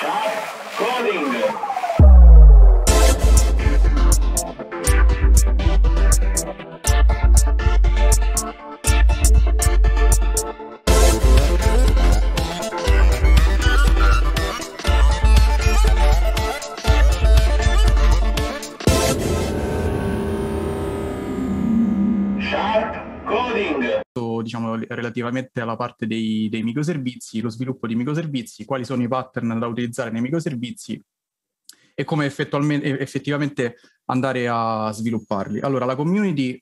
Sharp Coding. diciamo, relativamente alla parte dei, dei microservizi, lo sviluppo di microservizi, quali sono i pattern da utilizzare nei microservizi e come effettivamente andare a svilupparli. Allora, la community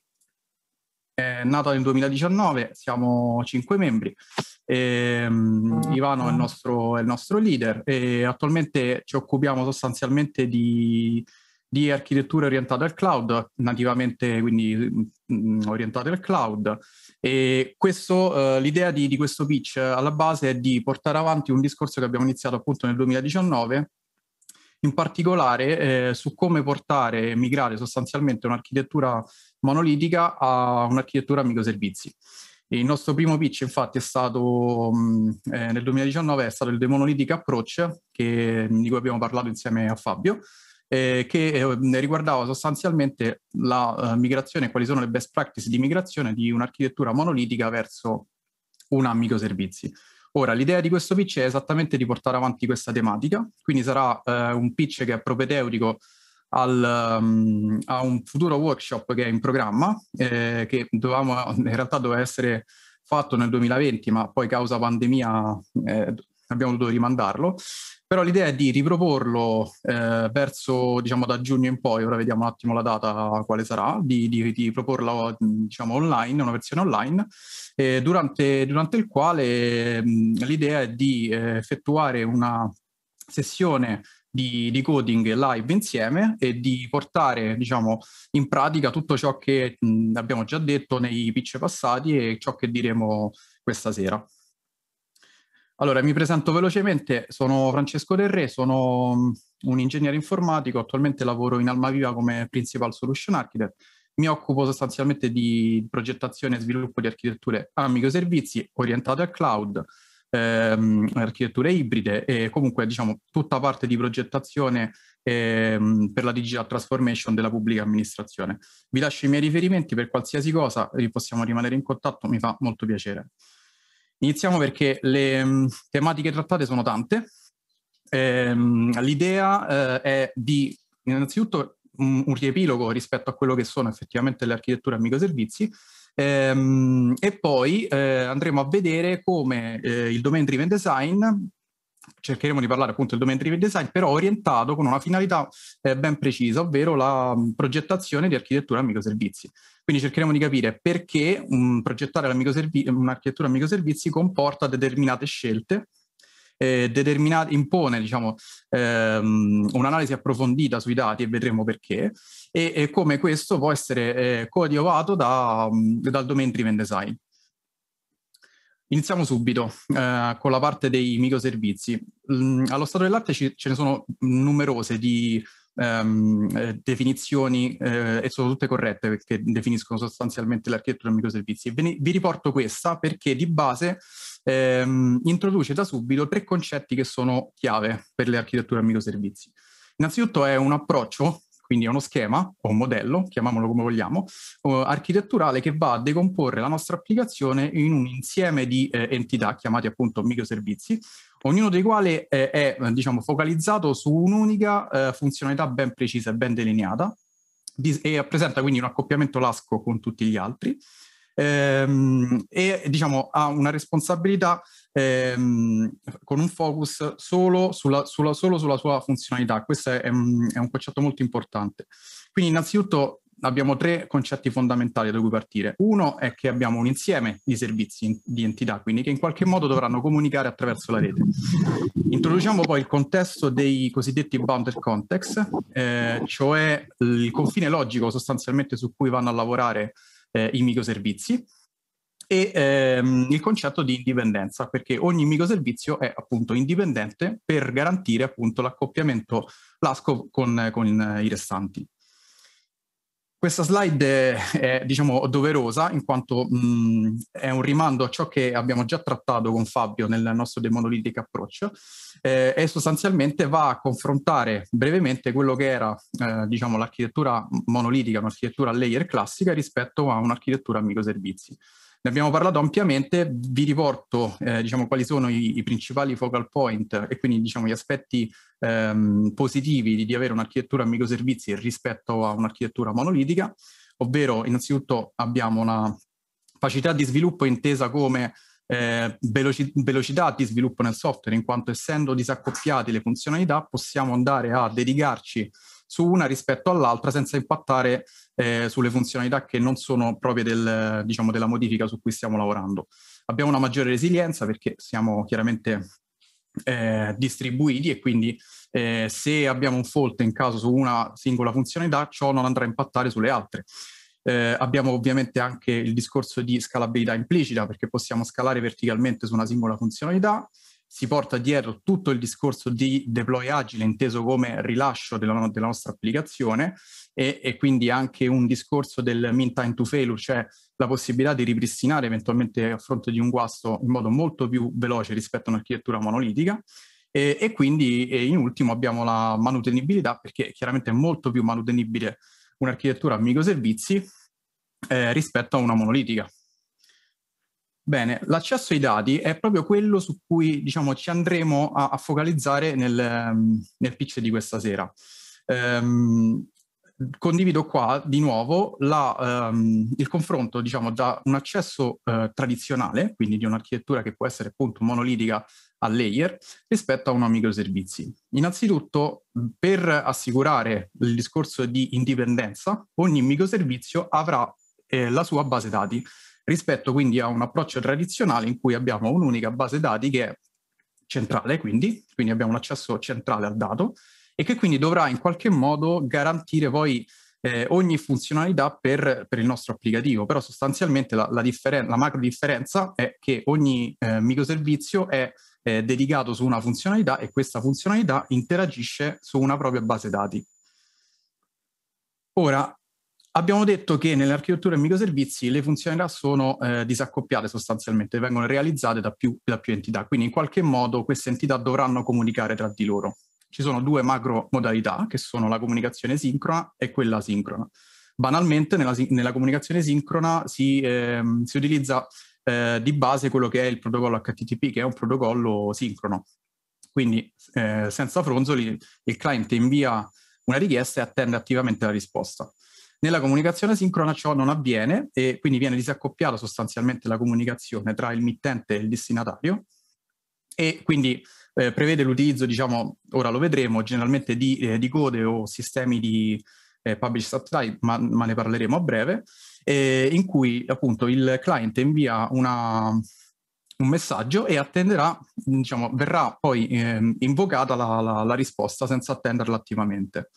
è nata nel 2019, siamo cinque membri. E, um, Ivano è il, nostro, è il, nostro, leader e attualmente ci occupiamo sostanzialmente di, di architetture orientate al cloud, nativamente quindi mh, mm, mm, orientate al cloud, e questo, eh, l'idea di, di, questo pitch eh, alla base è di portare avanti un discorso che abbiamo iniziato appunto nel 2019, in particolare eh, su come portare e migrare sostanzialmente un'architettura monolitica a un'architettura microservizi. Il nostro primo pitch infatti è stato mh, mm, eh, nel 2019 è stato il The Monolithic Approach che, mm, di cui abbiamo parlato insieme a Fabio eh, che eh, riguardava sostanzialmente la uh, migrazione, quali sono le best practice di migrazione di un'architettura monolitica verso una microservizi. Ora, l'idea di questo pitch è esattamente di portare avanti questa tematica, quindi sarà eh, un pitch che è propedeutico al, um, a un futuro workshop che è in programma, eh, che dovevamo, in realtà doveva essere fatto nel 2020, ma poi causa pandemia eh, abbiamo dovuto rimandarlo, però l'idea è di riproporlo eh, verso, diciamo, da giugno in poi, ora vediamo un attimo la data quale sarà, di, di, di proporla, diciamo, online, una versione online, eh, durante, durante, il quale mh, l'idea è di eh, effettuare una sessione di, di, coding live insieme e di portare diciamo, in pratica tutto ciò che mh, abbiamo già detto nei pitch passati e ciò che diremo questa sera. Allora, mi presento velocemente, sono Francesco Del Re, sono mm, un ingegnere informatico, attualmente lavoro in Almaviva come Principal Solution Architect, mi occupo sostanzialmente di progettazione e sviluppo di architetture a microservizi orientate a cloud, ehm, architetture ibride e comunque diciamo tutta parte di progettazione ehm, per la digital transformation della pubblica amministrazione. Vi lascio i miei riferimenti per qualsiasi cosa, eh, possiamo rimanere in contatto, mi fa molto piacere. Iniziamo perché le mh, mm, tematiche trattate sono tante. Ehm, l'idea eh, è di innanzitutto un, un riepilogo rispetto a quello che sono effettivamente le architetture a microservizi ehm, e poi eh, andremo a vedere come eh, il domain driven design cercheremo di parlare appunto del domain driven design però orientato con una finalità eh, ben precisa ovvero la mh, mm, progettazione di architettura a microservizi quindi cercheremo di capire perché un progettare servizi, un'architettura a microservizi comporta determinate scelte, eh, impone diciamo, ehm, un'analisi approfondita sui dati e vedremo perché, e, e come questo può essere eh, coadiuvato da, dal domain driven design. Iniziamo subito eh, con la parte dei microservizi. allo stato dell'arte ce ne sono numerose di ehm, eh, definizioni eh, e sono tutte corrette perché definiscono sostanzialmente l'architettura dei microservizi. Ve ne, vi riporto questa perché di base ehm, introduce da subito tre concetti che sono chiave per le architetture a microservizi. Innanzitutto è un approccio quindi è uno schema o un modello, chiamiamolo come vogliamo, uh, architetturale che va a decomporre la nostra applicazione in un insieme di eh, entità chiamate appunto microservizi ognuno dei quali è, è diciamo, focalizzato su un'unica eh, funzionalità ben precisa e ben delineata di, e presenta quindi un accoppiamento lasco con tutti gli altri ehm, e diciamo, ha una responsabilità ehm, con un focus solo sulla, sulla, solo sulla, sua funzionalità. Questo è, è, un, è un concetto molto importante. Quindi innanzitutto abbiamo tre concetti fondamentali da cui partire. Uno è che abbiamo un insieme di servizi, di entità, quindi che in qualche modo dovranno comunicare attraverso la rete. Introduciamo poi il contesto dei cosiddetti bounded context, eh, cioè il confine logico sostanzialmente su cui vanno a lavorare eh, i microservizi e ehm, il concetto di indipendenza, perché ogni microservizio è appunto indipendente per garantire appunto l'accoppiamento LASCO con, con i restanti. Questa slide è, è diciamo, doverosa in quanto mh, è un rimando a ciò che abbiamo già trattato con Fabio nel nostro The Monolithic Approach eh, e sostanzialmente va a confrontare brevemente quello che era eh, diciamo, l'architettura monolitica, un'architettura layer classica rispetto a un'architettura microservizi. Ne abbiamo parlato ampiamente, vi riporto eh, diciamo, quali sono i, i, principali focal point e quindi diciamo, gli aspetti ehm, positivi di, di, avere un'architettura a microservizi rispetto a un'architettura monolitica, ovvero innanzitutto abbiamo una capacità di sviluppo intesa come eh, veloci- velocità di sviluppo nel software, in quanto essendo disaccoppiate le funzionalità possiamo andare a dedicarci su una rispetto all'altra senza impattare eh, sulle funzionalità che non sono proprie del, diciamo, della modifica su cui stiamo lavorando. Abbiamo una maggiore resilienza perché siamo chiaramente eh, distribuiti e quindi eh, se abbiamo un fault in caso su una singola funzionalità ciò non andrà a impattare sulle altre. Eh, abbiamo ovviamente anche il discorso di scalabilità implicita perché possiamo scalare verticalmente su una singola funzionalità si porta dietro tutto il discorso di deploy agile inteso come rilascio della, della nostra applicazione e, e, quindi anche un discorso del mean time to failure, cioè la possibilità di ripristinare eventualmente a fronte di un guasto in modo molto più veloce rispetto a un'architettura monolitica. E, e quindi e in ultimo abbiamo la manutenibilità perché chiaramente è molto più manutenibile un'architettura a microservizi eh, rispetto a una monolitica Bene, l'accesso ai dati è proprio quello su cui diciamo, ci andremo a, a focalizzare nel, ehm, nel, pitch di questa sera. Ehm, condivido qua di nuovo la, ehm, il confronto diciamo, da un accesso eh, tradizionale, quindi di un'architettura che può essere appunto monolitica a layer, rispetto a una microservizi. Innanzitutto, per assicurare il discorso di indipendenza, ogni microservizio avrà eh, la sua base dati rispetto quindi a un approccio tradizionale in cui abbiamo un'unica base dati che è centrale, quindi, quindi abbiamo un accesso centrale al dato e che quindi dovrà in qualche modo garantire poi eh, ogni funzionalità per, per, il nostro applicativo, però sostanzialmente la, la, differen- la macro differenza è che ogni eh, microservizio è eh, dedicato su una funzionalità e questa funzionalità interagisce su una propria base dati. Ora, Abbiamo detto che nell'architettura e microservizi le funzionalità sono eh, disaccoppiate sostanzialmente, vengono realizzate da più, da più entità, quindi in qualche modo queste entità dovranno comunicare tra di loro. Ci sono due macro modalità che sono la comunicazione sincrona e quella asincrona. Banalmente nella, nella comunicazione sincrona si, eh, si utilizza eh, di base quello che è il protocollo HTTP, che è un protocollo sincrono. Quindi eh, senza fronzoli il client invia una richiesta e attende attivamente la risposta. Nella comunicazione sincrona ciò non avviene e quindi viene disaccoppiata sostanzialmente la comunicazione tra il mittente e il destinatario e quindi eh, prevede l'utilizzo, diciamo, ora lo vedremo, generalmente di, eh, di code o sistemi di eh, publish subscribe, ma, ma, ne parleremo a breve, in cui appunto il client invia una, un messaggio e attenderà, diciamo, verrà poi ehm, invocata la, la, la risposta senza attenderla attivamente.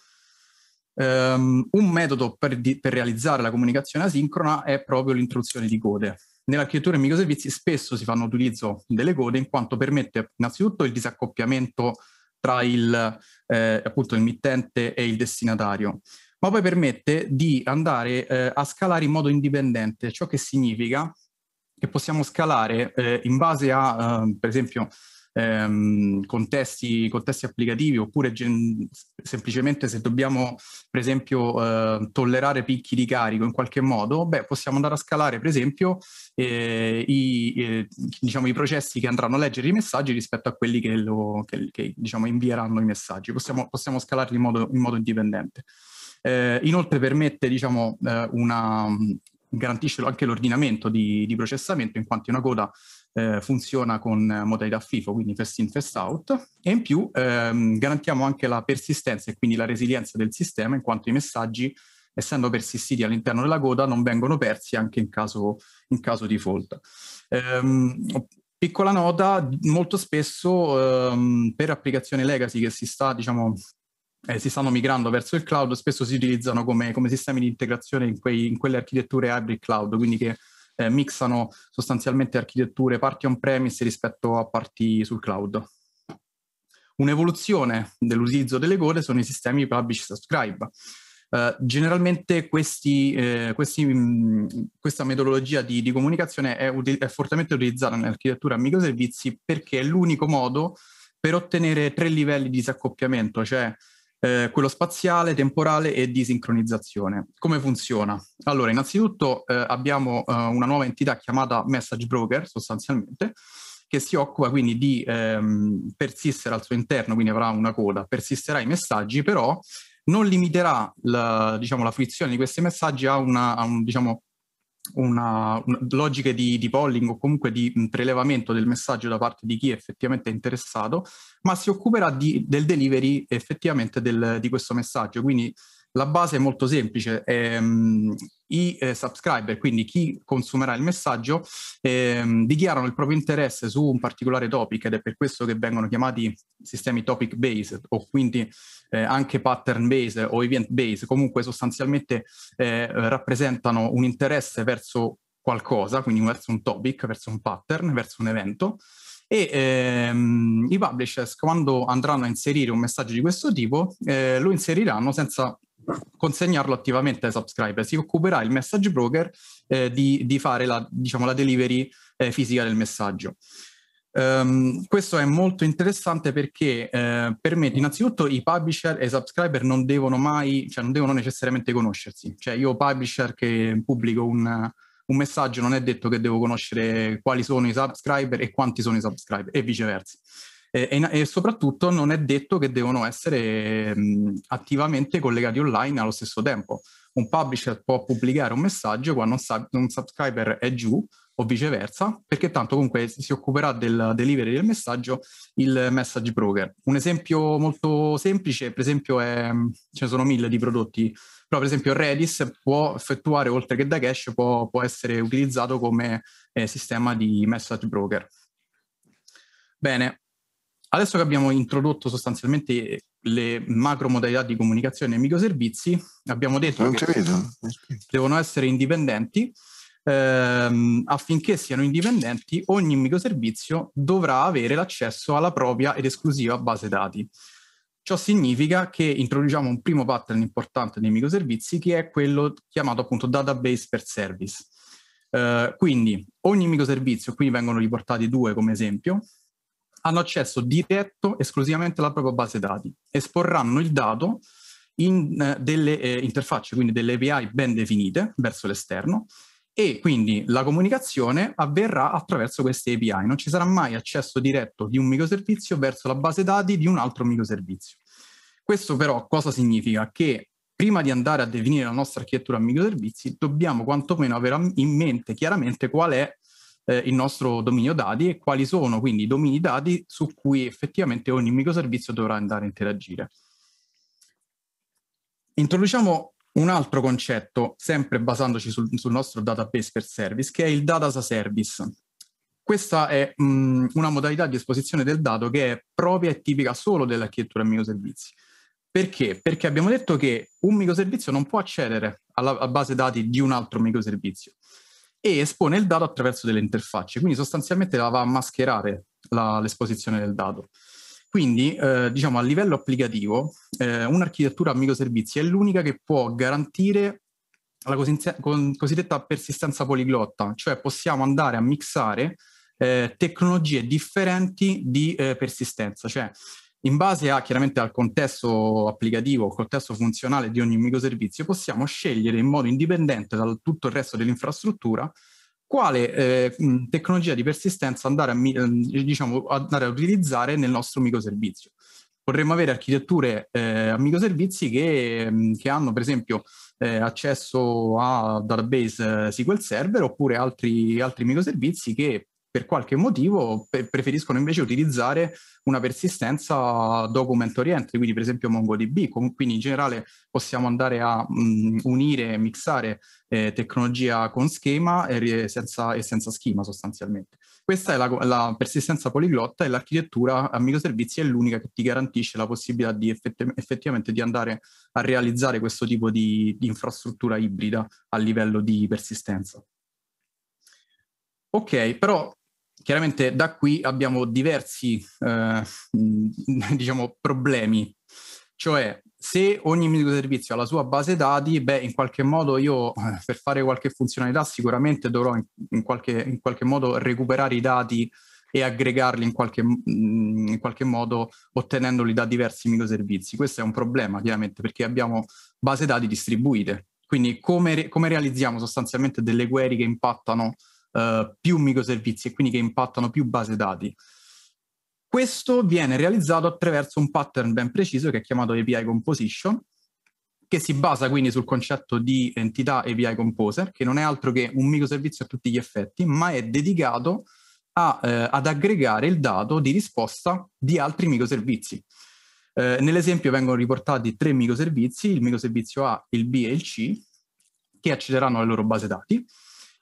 Um, un metodo per, di, per, realizzare la comunicazione asincrona è proprio l'introduzione di code. Nell'architettura dei microservizi spesso si fanno utilizzo delle code in quanto permette innanzitutto il disaccoppiamento tra il, eh, appunto, il mittente e il destinatario, ma poi permette di andare eh, a scalare in modo indipendente, ciò che significa che possiamo scalare eh, in base a, eh, per esempio, ehm, contesti, contesti, applicativi oppure gen- semplicemente se dobbiamo per esempio eh, tollerare picchi di carico in qualche modo, beh, possiamo andare a scalare per esempio eh, i, eh, diciamo, i, processi che andranno a leggere i messaggi rispetto a quelli che, lo, che, che diciamo, invieranno i messaggi, possiamo, possiamo scalarli in modo, in modo indipendente. Eh, inoltre permette diciamo, eh, una, garantisce anche l'ordinamento di, di, processamento, in quanto una coda eh, funziona con eh, modalità FIFO, quindi first in first out, e in più ehm, garantiamo anche la persistenza e quindi la resilienza del sistema in quanto i messaggi essendo persistiti all'interno della coda non vengono persi anche in caso, in caso di fault. Ehm, piccola nota, molto spesso ehm, per applicazioni legacy che si sta diciamo, eh, si stanno migrando verso il cloud, spesso si utilizzano come, come sistemi di integrazione in, quei, in, quelle architetture hybrid cloud, quindi che eh, mixano sostanzialmente architetture parti on-premise rispetto a parti sul cloud. Un'evoluzione dell'utilizzo delle code sono i sistemi publish subscribe. Uh, generalmente questi, eh, questi, mh, mm, questa metodologia di, di comunicazione è, uti- è, fortemente utilizzata nell'architettura a microservizi perché è l'unico modo per ottenere tre livelli di disaccoppiamento, cioè eh, quello spaziale, temporale e di sincronizzazione. Come funziona? Allora, innanzitutto eh, abbiamo eh, una nuova entità chiamata Message Broker sostanzialmente, che si occupa quindi di ehm, persistere al suo interno, quindi avrà una coda, persisterà i messaggi, però non limiterà la, diciamo, la fruizione di questi messaggi a, una, a un, diciamo, una, una logiche di, di, polling o comunque di prelevamento del messaggio da parte di chi è effettivamente è interessato, ma si occuperà di, del delivery effettivamente del, di questo messaggio. Quindi la base è molto semplice, ehm, i eh, subscriber, quindi chi consumerà il messaggio, ehm, dichiarano il proprio interesse su un particolare topic ed è per questo che vengono chiamati sistemi topic based o quindi eh, anche pattern based o event based, comunque sostanzialmente eh, rappresentano un interesse verso qualcosa, quindi verso un topic, verso un pattern, verso un evento e ehm, i publishers quando andranno a inserire un messaggio di questo tipo eh, lo inseriranno senza consegnarlo attivamente ai subscriber. Si occuperà il message broker eh, di, di, fare la, diciamo, la delivery eh, fisica del messaggio. Um, questo è molto interessante perché eh, permette innanzitutto i publisher e i subscriber non devono mai, cioè non devono necessariamente conoscersi. Cioè io publisher che pubblico un, un messaggio non è detto che devo conoscere quali sono i subscriber e quanti sono i subscriber e viceversa e, e, soprattutto non è detto che devono essere mh, attivamente collegati online allo stesso tempo. Un publisher può pubblicare un messaggio quando un, sub- un subscriber è giù o viceversa, perché tanto comunque si occuperà del delivery del messaggio il message broker. Un esempio molto semplice, per esempio, è, ce ne sono mille di prodotti, però per esempio Redis può effettuare, oltre che da cache, può, può essere utilizzato come eh, sistema di message broker. Bene, Adesso che abbiamo introdotto sostanzialmente le macro modalità di comunicazione e microservizi, abbiamo detto non che credo. devono essere indipendenti. Ehm, affinché siano indipendenti, ogni microservizio dovrà avere l'accesso alla propria ed esclusiva base dati. Ciò significa che introduciamo un primo pattern importante dei microservizi che è quello chiamato appunto database per service. Uh, quindi ogni microservizio, qui vengono riportati due come esempio, hanno accesso diretto esclusivamente alla propria base dati, esporranno il dato in eh, delle eh, interfacce, quindi delle API ben definite verso l'esterno e quindi la comunicazione avverrà attraverso queste API, non ci sarà mai accesso diretto di un microservizio verso la base dati di un altro microservizio. Questo però cosa significa? Che prima di andare a definire la nostra architettura a microservizi dobbiamo quantomeno avere in mente chiaramente qual è eh, il nostro dominio dati e quali sono quindi i domini dati su cui effettivamente ogni microservizio dovrà andare a interagire. Introduciamo un altro concetto, sempre basandoci sul, sul nostro database per service, che è il data as a service. Questa è mh, mm, una modalità di esposizione del dato che è propria e tipica solo dell'architettura microservizi. Perché? Perché abbiamo detto che un microservizio non può accedere alla, alla base dati di un altro microservizio e espone il dado attraverso delle interfacce, quindi sostanzialmente la va a mascherare la, l'esposizione del dado. Quindi, eh, diciamo, a livello applicativo, eh, un'architettura a microservizi è l'unica che può garantire la cosiddetta, persistenza poliglotta, cioè possiamo andare a mixare eh, tecnologie differenti di eh, persistenza, cioè in base a, chiaramente al contesto applicativo, al contesto funzionale di ogni microservizio, possiamo scegliere in modo indipendente da tutto il resto dell'infrastruttura quale eh, tecnologia di persistenza andare a, ehm, diciamo, andare a, utilizzare nel nostro microservizio. Vorremmo avere architetture eh, a microservizi che, che, hanno per esempio eh, accesso a database eh, SQL Server oppure altri, altri microservizi che per qualche motivo preferiscono invece utilizzare una persistenza document oriented, quindi per esempio MongoDB. quindi in generale possiamo andare a mh, mhmm, unire mixare eh, tecnologia con schema e senza, e senza, schema sostanzialmente. Questa è la, la persistenza poliglotta e l'architettura a microservizi è l'unica che ti garantisce la possibilità di effett- effettivamente di andare a realizzare questo tipo di, di infrastruttura ibrida a livello di persistenza. Ok, però chiaramente da qui abbiamo diversi eh, diciamo, problemi, cioè se ogni microservizio ha la sua base dati, beh, in qualche modo io eh, per fare qualche funzionalità sicuramente dovrò in, in, qualche, in qualche, modo recuperare i dati e aggregarli in qualche, mm, in qualche modo ottenendoli da diversi microservizi. Questo è un problema chiaramente perché abbiamo base dati distribuite. Quindi come, come realizziamo sostanzialmente delle query che impattano eh, più microservizi e quindi che impattano più base dati. Questo viene realizzato attraverso un pattern ben preciso che è chiamato API Composition, che si basa quindi sul concetto di entità API Composer, che non è altro che un microservizio a tutti gli effetti, ma è dedicato a, eh, ad aggregare il dato di risposta di altri microservizi. Eh, nell'esempio vengono riportati tre microservizi, il microservizio A, il B e il C, che accederanno alle loro base dati.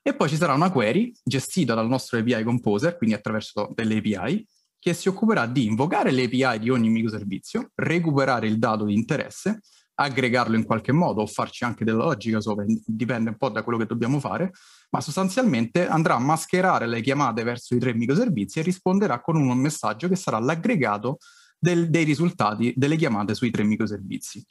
E poi ci sarà una query gestita dal nostro API Composer, quindi attraverso delle API, che si occuperà di invocare le API di ogni microservizio, recuperare il dato di interesse, aggregarlo in qualche modo o farci anche della logica sopra, dipende un po' da quello che dobbiamo fare, ma sostanzialmente andrà a mascherare le chiamate verso i tre microservizi e risponderà con un messaggio che sarà l'aggregato dei risultati delle chiamate sui tre microservizi.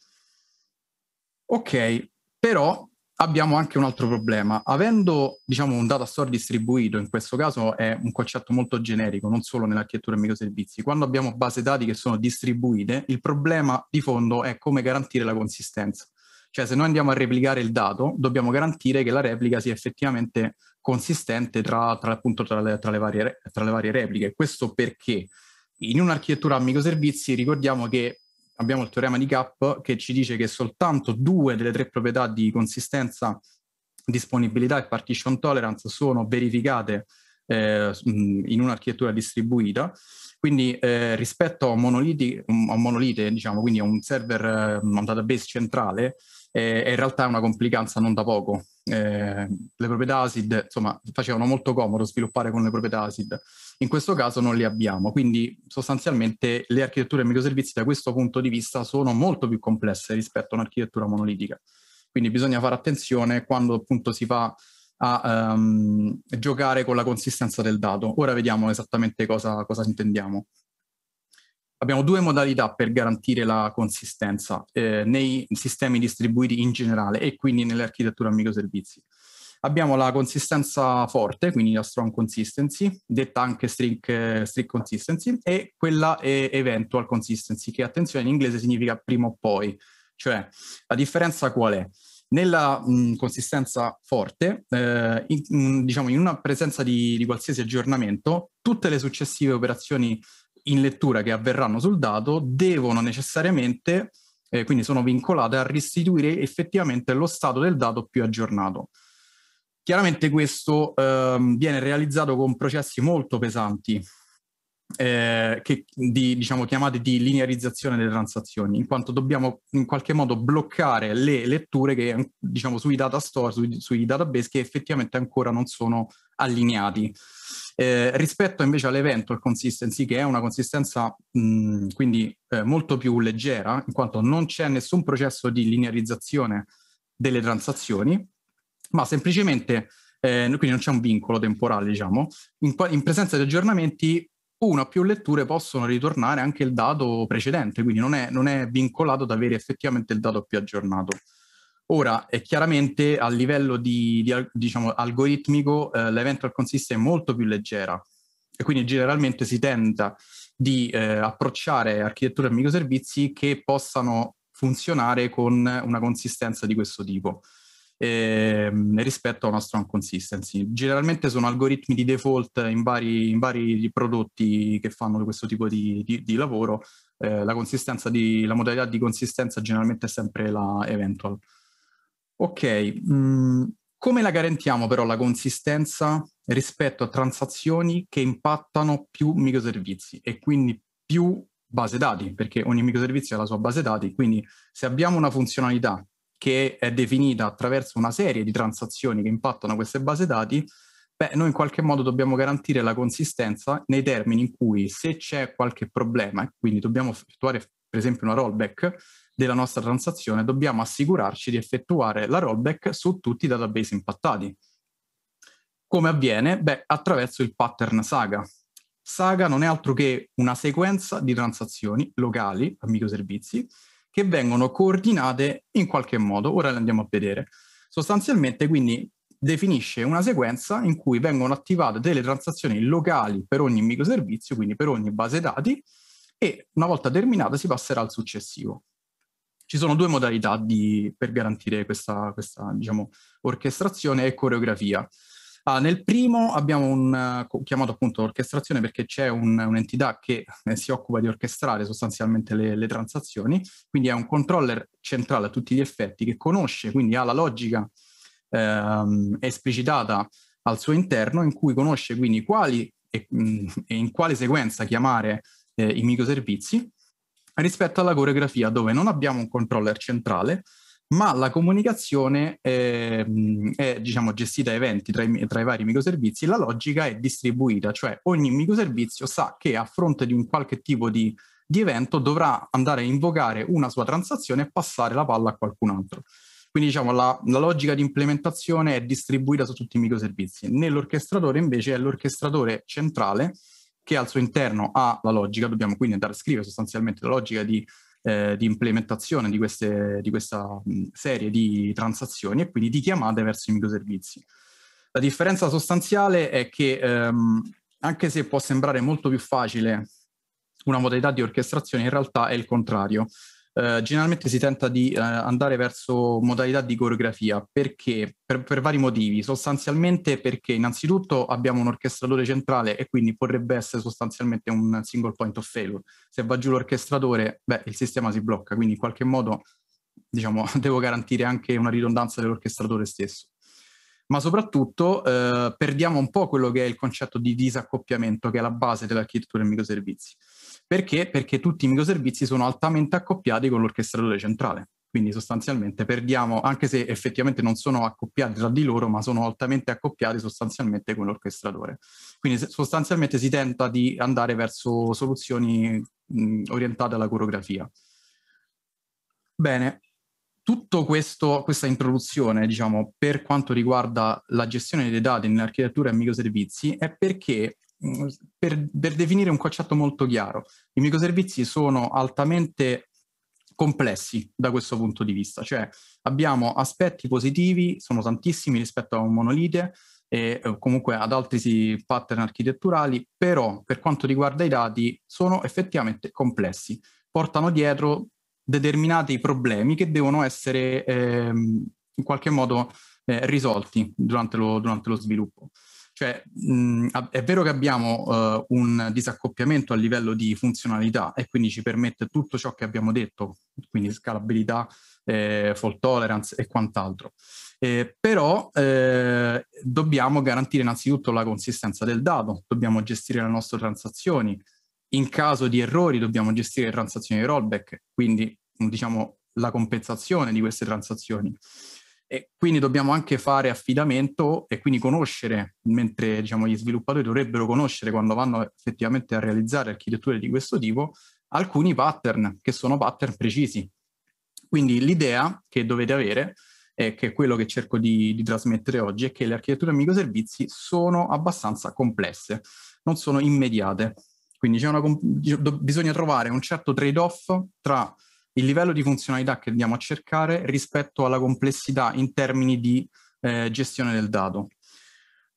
Ok, però abbiamo anche un altro problema. Avendo diciamo, un data store distribuito, in questo caso è un concetto molto generico, non solo nell'architettura e microservizi, quando abbiamo base dati che sono distribuite, il problema di fondo è come garantire la consistenza. Cioè se noi andiamo a replicare il dato, dobbiamo garantire che la replica sia effettivamente consistente tra, tra, appunto, tra, le, tra le, varie, le varie repliche. Questo perché in un'architettura a microservizi ricordiamo che abbiamo il teorema di Kapp che ci dice che soltanto due delle tre proprietà di consistenza, disponibilità e partition tolerance sono verificate eh, in un'architettura distribuita. Quindi eh, rispetto a, monoliti, a monolite, diciamo, quindi a un server, eh, a un database centrale, eh, in realtà è una complicanza non da poco, eh, le proprietà ASID, insomma, facevano molto comodo sviluppare con le proprietà ASID. In questo caso non le abbiamo, quindi sostanzialmente le architetture microservizi da questo punto di vista sono molto più complesse rispetto a un'architettura monolitica. Quindi bisogna fare attenzione quando appunto si fa a um, giocare con la consistenza del dato. Ora vediamo esattamente cosa, cosa intendiamo abbiamo due modalità per garantire la consistenza eh, nei sistemi distribuiti in generale e quindi nell'architettura microservizi. Abbiamo la consistenza forte, quindi la strong consistency, detta anche strict, eh, strict consistency, e quella eh, eventual consistency, che attenzione in inglese significa prima o poi. Cioè, la differenza qual è? Nella mh, consistenza forte, eh, in, mh, diciamo in una presenza di, di, qualsiasi aggiornamento, tutte le successive operazioni in lettura che avverranno sul dato devono necessariamente, eh, quindi sono vincolate a restituire effettivamente lo stato del dato più aggiornato. Chiaramente questo ehm, viene realizzato con processi molto pesanti, eh, che, di, diciamo, chiamate di linearizzazione delle transazioni, in quanto dobbiamo in qualche modo bloccare le letture che, diciamo, sui data store, sui, sui database che effettivamente ancora non sono allineati. Eh, rispetto invece all'eventual consistency, che è una consistenza mh, mm, quindi eh, molto più leggera, in quanto non c'è nessun processo di linearizzazione delle transazioni, ma semplicemente eh, quindi non c'è un vincolo temporale, diciamo. In, in presenza di aggiornamenti una o più letture possono ritornare anche il dato precedente, quindi non è, non è vincolato ad avere effettivamente il dato più aggiornato. Ora, chiaramente a livello di, di, diciamo, algoritmico eh, l'eventual consist è molto più leggera e quindi generalmente si tenta di eh, approcciare architetture e microservizi che possano funzionare con una consistenza di questo tipo eh, rispetto a una strong consistency. Generalmente sono algoritmi di default in vari, in vari prodotti che fanno questo tipo di, di, di lavoro, eh, la, di, la, modalità di consistenza generalmente è sempre la eventual. Ok, mm, come la garantiamo però la consistenza rispetto a transazioni che impattano più microservizi e quindi più base dati, perché ogni microservizio ha la sua base dati, quindi se abbiamo una funzionalità che è definita attraverso una serie di transazioni che impattano queste base dati, beh, noi in qualche modo dobbiamo garantire la consistenza nei termini in cui se c'è qualche problema, quindi dobbiamo effettuare per esempio una rollback della nostra transazione, dobbiamo assicurarci di effettuare la rollback su tutti i database impattati. Come avviene? Beh, attraverso il pattern saga. Saga non è altro che una sequenza di transazioni locali a microservizi che vengono coordinate in qualche modo. Ora le andiamo a vedere. Sostanzialmente quindi definisce una sequenza in cui vengono attivate delle transazioni locali per ogni microservizio, quindi per ogni base dati, e una volta terminata si passerà al successivo. Ci sono due modalità di, per garantire questa, questa diciamo, orchestrazione e coreografia. Allora, ah, nel primo abbiamo un, eh, chiamato appunto orchestrazione perché c'è un, un'entità che eh, si occupa di orchestrare sostanzialmente le, le, transazioni, quindi è un controller centrale a tutti gli effetti che conosce, quindi ha la logica ehm, esplicitata al suo interno in cui conosce quindi quali e, mh, mm, e in quale sequenza chiamare eh, i microservizi rispetto alla coreografia dove non abbiamo un controller centrale ma la comunicazione è, mm, è diciamo, gestita a eventi tra i, tra i, vari microservizi, la logica è distribuita, cioè ogni microservizio sa che a fronte di un qualche tipo di, di evento dovrà andare a invocare una sua transazione e passare la palla a qualcun altro. Quindi diciamo la, la logica di implementazione è distribuita su tutti i microservizi. Nell'orchestratore invece è l'orchestratore centrale che al suo interno ha la logica, dobbiamo quindi andare a scrivere sostanzialmente la logica di eh, di implementazione di, queste, di questa mh, serie di transazioni e quindi di chiamate verso i microservizi. La differenza sostanziale è che ehm, anche se può sembrare molto più facile una modalità di orchestrazione, in realtà è il contrario eh, generalmente si tenta di eh, andare verso modalità di coreografia perché per, per, vari motivi, sostanzialmente perché innanzitutto abbiamo un orchestratore centrale e quindi potrebbe essere sostanzialmente un single point of failure. Se va giù l'orchestratore, beh, il sistema si blocca, quindi in qualche modo diciamo, devo garantire anche una ridondanza dell'orchestratore stesso ma soprattutto eh, perdiamo un po' quello che è il concetto di disaccoppiamento, che è la base dell'architettura dei microservizi. Perché? Perché tutti i microservizi sono altamente accoppiati con l'orchestratore centrale. Quindi sostanzialmente perdiamo, anche se effettivamente non sono accoppiati tra di loro, ma sono altamente accoppiati sostanzialmente con l'orchestratore. Quindi sostanzialmente si tenta di andare verso soluzioni mh, orientate alla coreografia. Bene, tutta questa introduzione, diciamo, per quanto riguarda la gestione dei dati in architettura e microservizi, è perché per, per definire un concetto molto chiaro, i microservizi sono altamente complessi da questo punto di vista, cioè abbiamo aspetti positivi, sono tantissimi rispetto a un monolite, e eh, comunque ad altri pattern architetturali, però per quanto riguarda i dati sono effettivamente complessi, portano dietro determinati problemi che devono essere ehm, in qualche modo eh, risolti durante lo, durante lo sviluppo. Cioè, mh, è vero che abbiamo eh, un disaccoppiamento a livello di funzionalità e quindi ci permette tutto ciò che abbiamo detto, quindi scalabilità, eh, fault tolerance e quant'altro. Eh, però eh, dobbiamo garantire innanzitutto la consistenza del dato, dobbiamo gestire le nostre transazioni, in caso di errori dobbiamo gestire le transazioni di rollback, quindi diciamo la compensazione di queste transazioni. E quindi dobbiamo anche fare affidamento e quindi conoscere, mentre diciamo, gli sviluppatori dovrebbero conoscere quando vanno effettivamente a realizzare architetture di questo tipo, alcuni pattern che sono pattern precisi. Quindi l'idea che dovete avere, e che è quello che cerco di, di trasmettere oggi, è che le architetture a microservizi sono abbastanza complesse, non sono immediate. Quindi una, diciamo, bisogna trovare un certo trade-off tra il livello di funzionalità che andiamo a cercare rispetto alla complessità in termini di eh, gestione del dato.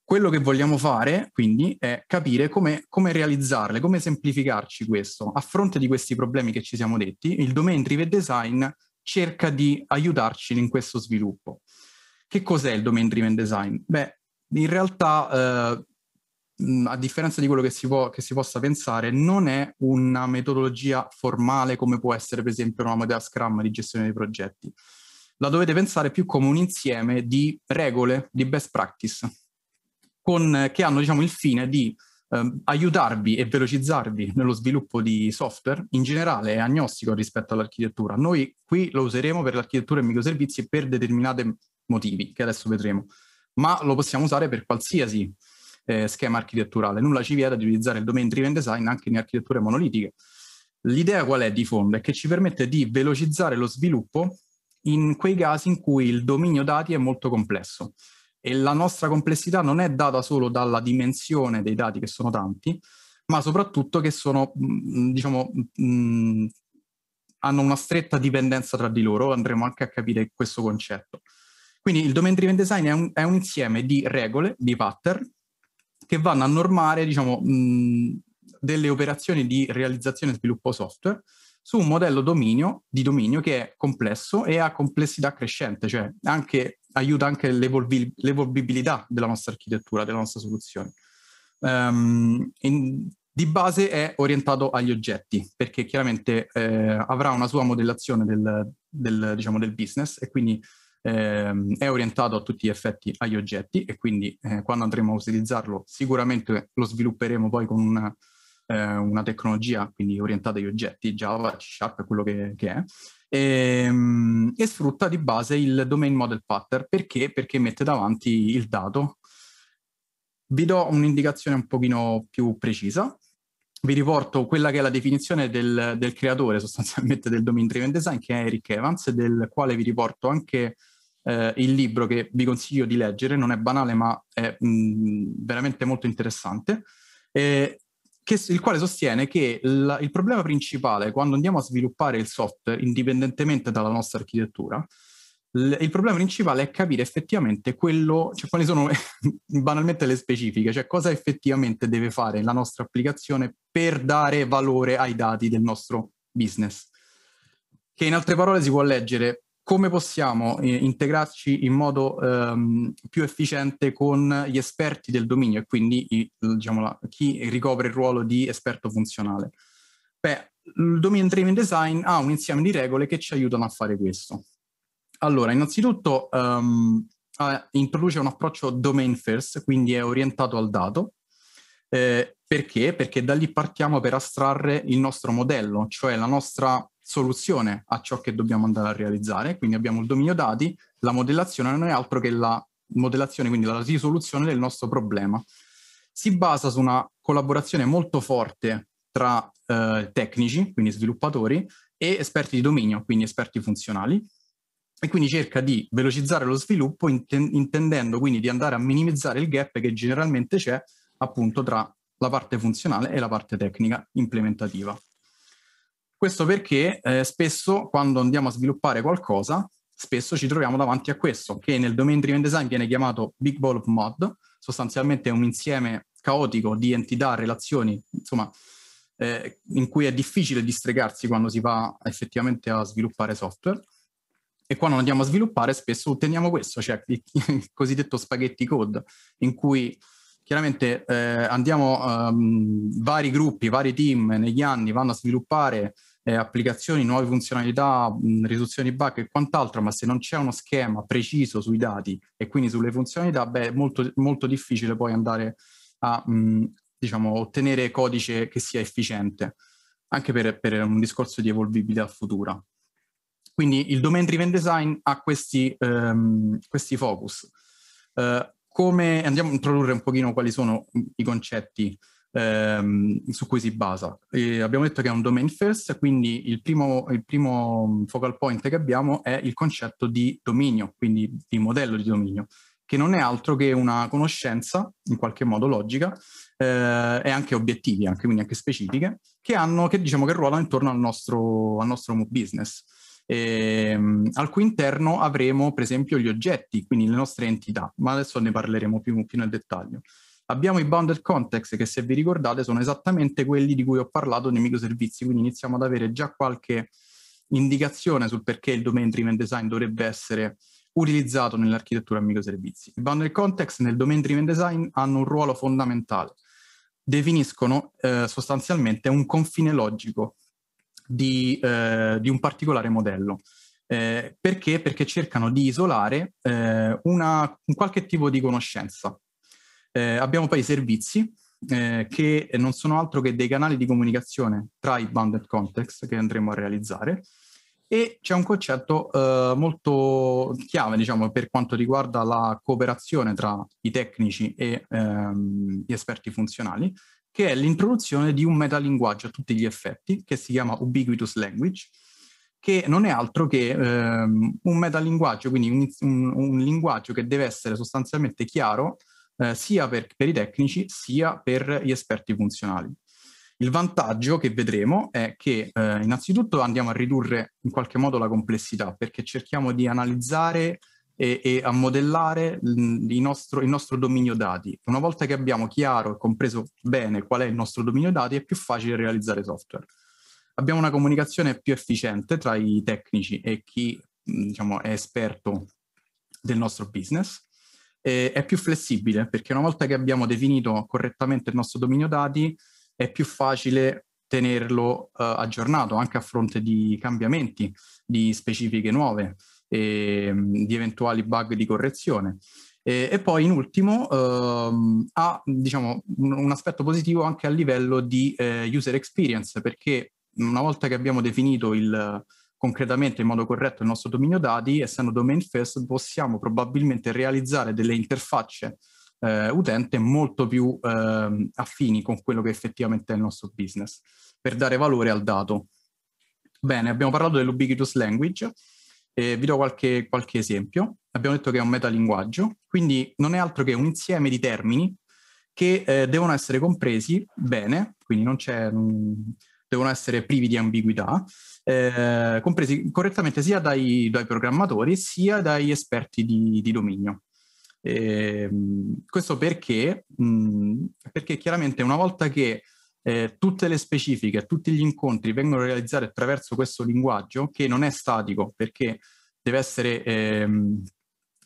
Quello che vogliamo fare, quindi, è capire come, come, realizzarle, come semplificarci questo. A fronte di questi problemi che ci siamo detti, il domain driven design cerca di aiutarci in questo sviluppo. Che cos'è il domain driven design? Beh, in realtà eh, a differenza di quello che si, può, che si, possa pensare, non è una metodologia formale come può essere per esempio una modella Scrum di gestione dei progetti. La dovete pensare più come un insieme di regole, di best practice, con, che hanno diciamo, il fine di eh, aiutarvi e velocizzarvi nello sviluppo di software. In generale è agnostico rispetto all'architettura. Noi qui lo useremo per l'architettura e microservizi per determinati motivi, che adesso vedremo, ma lo possiamo usare per qualsiasi eh, schema architetturale, nulla ci vieta di utilizzare il domain driven design anche in architetture monolitiche. L'idea qual è di fondo? È che ci permette di velocizzare lo sviluppo in quei casi in cui il dominio dati è molto complesso e la nostra complessità non è data solo dalla dimensione dei dati che sono tanti, ma soprattutto che sono, mm, diciamo, mm, hanno una stretta dipendenza tra di loro, andremo anche a capire questo concetto. Quindi il domain driven design è un, è un insieme di regole, di pattern, che vanno a normare diciamo, mh, delle operazioni di realizzazione e sviluppo software su un modello dominio, di dominio che è complesso e ha complessità crescente, cioè anche, aiuta anche l'evolvi, l'evolvibilità della nostra architettura, della nostra soluzione. Um, in, di base è orientato agli oggetti, perché chiaramente eh, avrà una sua modellazione del, del, diciamo, del business e quindi ehm, è orientato a tutti gli effetti agli oggetti e quindi eh, quando andremo a utilizzarlo sicuramente lo svilupperemo poi con una, eh, una tecnologia quindi orientata agli oggetti, Java, C Sharp, quello che, che è, e, ehm, e, sfrutta di base il domain model pattern perché? Perché mette davanti il dato. Vi do un'indicazione un pochino più precisa. Vi riporto quella che è la definizione del, del creatore sostanzialmente del domain driven design, che è Eric Evans, del quale vi riporto anche eh, il libro che vi consiglio di leggere, non è banale ma è mh, mm, veramente molto interessante, eh, che, il quale sostiene che la, il problema principale quando andiamo a sviluppare il software, indipendentemente dalla nostra architettura, l- il problema principale è capire effettivamente quello, cioè quali sono banalmente le specifiche, cioè cosa effettivamente deve fare la nostra applicazione per dare valore ai dati del nostro business. Che in altre parole si può leggere come possiamo eh, integrarci in modo ehm, più efficiente con gli esperti del dominio e quindi i, diciamo, chi ricopre il ruolo di esperto funzionale. Beh, il Domain Driven Design ha un insieme di regole che ci aiutano a fare questo. Allora, innanzitutto ehm, introduce un approccio domain first, quindi è orientato al dato. Eh, perché? Perché da lì partiamo per astrarre il nostro modello, cioè la nostra soluzione a ciò che dobbiamo andare a realizzare, quindi abbiamo il dominio dati, la modellazione non è altro che la modellazione, quindi la risoluzione del nostro problema. Si basa su una collaborazione molto forte tra eh, tecnici, quindi sviluppatori, e esperti di dominio, quindi esperti funzionali, e quindi cerca di velocizzare lo sviluppo intendendo quindi di andare a minimizzare il gap che generalmente c'è appunto tra la parte funzionale e la parte tecnica implementativa. Questo perché eh, spesso quando andiamo a sviluppare qualcosa, spesso ci troviamo davanti a questo, che nel domain driven design viene chiamato big ball of mod, sostanzialmente è un insieme caotico di entità, relazioni, insomma, eh, in cui è difficile distregarsi quando si va effettivamente a sviluppare software. E quando andiamo a sviluppare spesso otteniamo questo, cioè il, cosiddetto spaghetti code, in cui chiaramente eh, andiamo, um, vari gruppi, vari team negli anni vanno a sviluppare eh, applicazioni, nuove funzionalità, mh, mm, riduzioni bug e quant'altro, ma se non c'è uno schema preciso sui dati e quindi sulle funzionalità, beh, è molto, molto difficile poi andare a mh, mm, diciamo, ottenere codice che sia efficiente, anche per, per un discorso di evolvibilità futura. Quindi il domain driven design ha questi, um, questi focus. Uh, come, andiamo a introdurre un pochino quali sono mm, i concetti ehm, su cui si basa. E abbiamo detto che è un domain first, quindi il primo, il primo mm, focal point che abbiamo è il concetto di dominio, quindi di modello di dominio, che non è altro che una conoscenza, in qualche modo logica, eh, e anche obiettivi, anche, quindi anche specifiche, che, hanno, che diciamo che ruolano intorno al nostro, al nostro business. E, ehm, al cui interno avremo per esempio gli oggetti, quindi le nostre entità, ma adesso ne parleremo più, più nel dettaglio. Abbiamo i bounded context che se vi ricordate sono esattamente quelli di cui ho parlato nei microservizi, quindi iniziamo ad avere già qualche indicazione sul perché il domain driven design dovrebbe essere utilizzato nell'architettura microservizi. I bounded context nel domain driven design hanno un ruolo fondamentale, definiscono eh, sostanzialmente un confine logico di, eh, di un particolare modello. Eh, perché? Perché cercano di isolare eh, una, un qualche tipo di conoscenza eh, abbiamo poi i servizi eh, che non sono altro che dei canali di comunicazione tra i bounded context che andremo a realizzare e c'è un concetto eh, molto chiave diciamo, per quanto riguarda la cooperazione tra i tecnici e ehm, gli esperti funzionali che è l'introduzione di un metalinguaggio a tutti gli effetti che si chiama Ubiquitous Language che non è altro che ehm, un metalinguaggio, quindi un, un, un linguaggio che deve essere sostanzialmente chiaro eh, sia per, per i tecnici sia per gli esperti funzionali. Il vantaggio che vedremo è che eh, innanzitutto andiamo a ridurre in qualche modo la complessità perché cerchiamo di analizzare e, e a modellare il nostro, il nostro, dominio dati. Una volta che abbiamo chiaro e compreso bene qual è il nostro dominio dati è più facile realizzare software. Abbiamo una comunicazione più efficiente tra i tecnici e chi diciamo, è esperto del nostro business eh, è più flessibile perché una volta che abbiamo definito correttamente il nostro dominio dati è più facile tenerlo eh, aggiornato anche a fronte di cambiamenti, di specifiche nuove, e, ehm, di eventuali bug di correzione. E, e poi in ultimo ehm, ha diciamo, un, un, aspetto positivo anche a livello di eh, user experience perché una volta che abbiamo definito il, concretamente in modo corretto il nostro dominio dati, essendo domain first, possiamo probabilmente realizzare delle interfacce eh, utente molto più eh, affini con quello che effettivamente è il nostro business, per dare valore al dato. Bene, abbiamo parlato dell'ubiquitous language, eh, vi do qualche, qualche esempio. Abbiamo detto che è un metalinguaggio, quindi non è altro che un insieme di termini che eh, devono essere compresi bene, quindi non c'è... Mh, devono essere privi di ambiguità, eh, compresi correttamente sia dai, dai, programmatori sia dagli esperti di, di dominio. Eh, questo perché? Mh, perché chiaramente una volta che eh, tutte le specifiche, tutti gli incontri vengono realizzati attraverso questo linguaggio che non è statico perché deve essere ehm,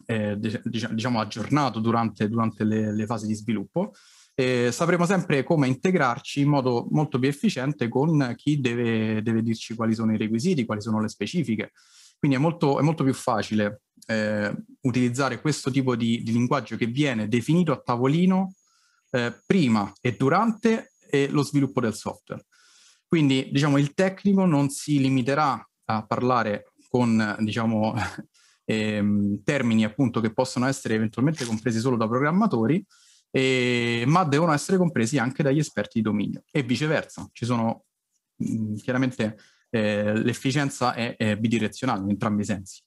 eh, diciamo aggiornato durante, durante le, le, fasi di sviluppo, eh, sapremo sempre come integrarci in modo molto più efficiente con chi deve, deve dirci quali sono i requisiti, quali sono le specifiche. Quindi è molto, è molto più facile eh, utilizzare questo tipo di, di, linguaggio che viene definito a tavolino eh, prima e durante e lo sviluppo del software. Quindi diciamo, il tecnico non si limiterà a parlare con diciamo, ehm, termini appunto, che possono essere eventualmente compresi solo da programmatori, e, ma devono essere compresi anche dagli esperti di dominio e viceversa. Ci sono mm, chiaramente eh, l'efficienza è, è bidirezionale in entrambi i sensi.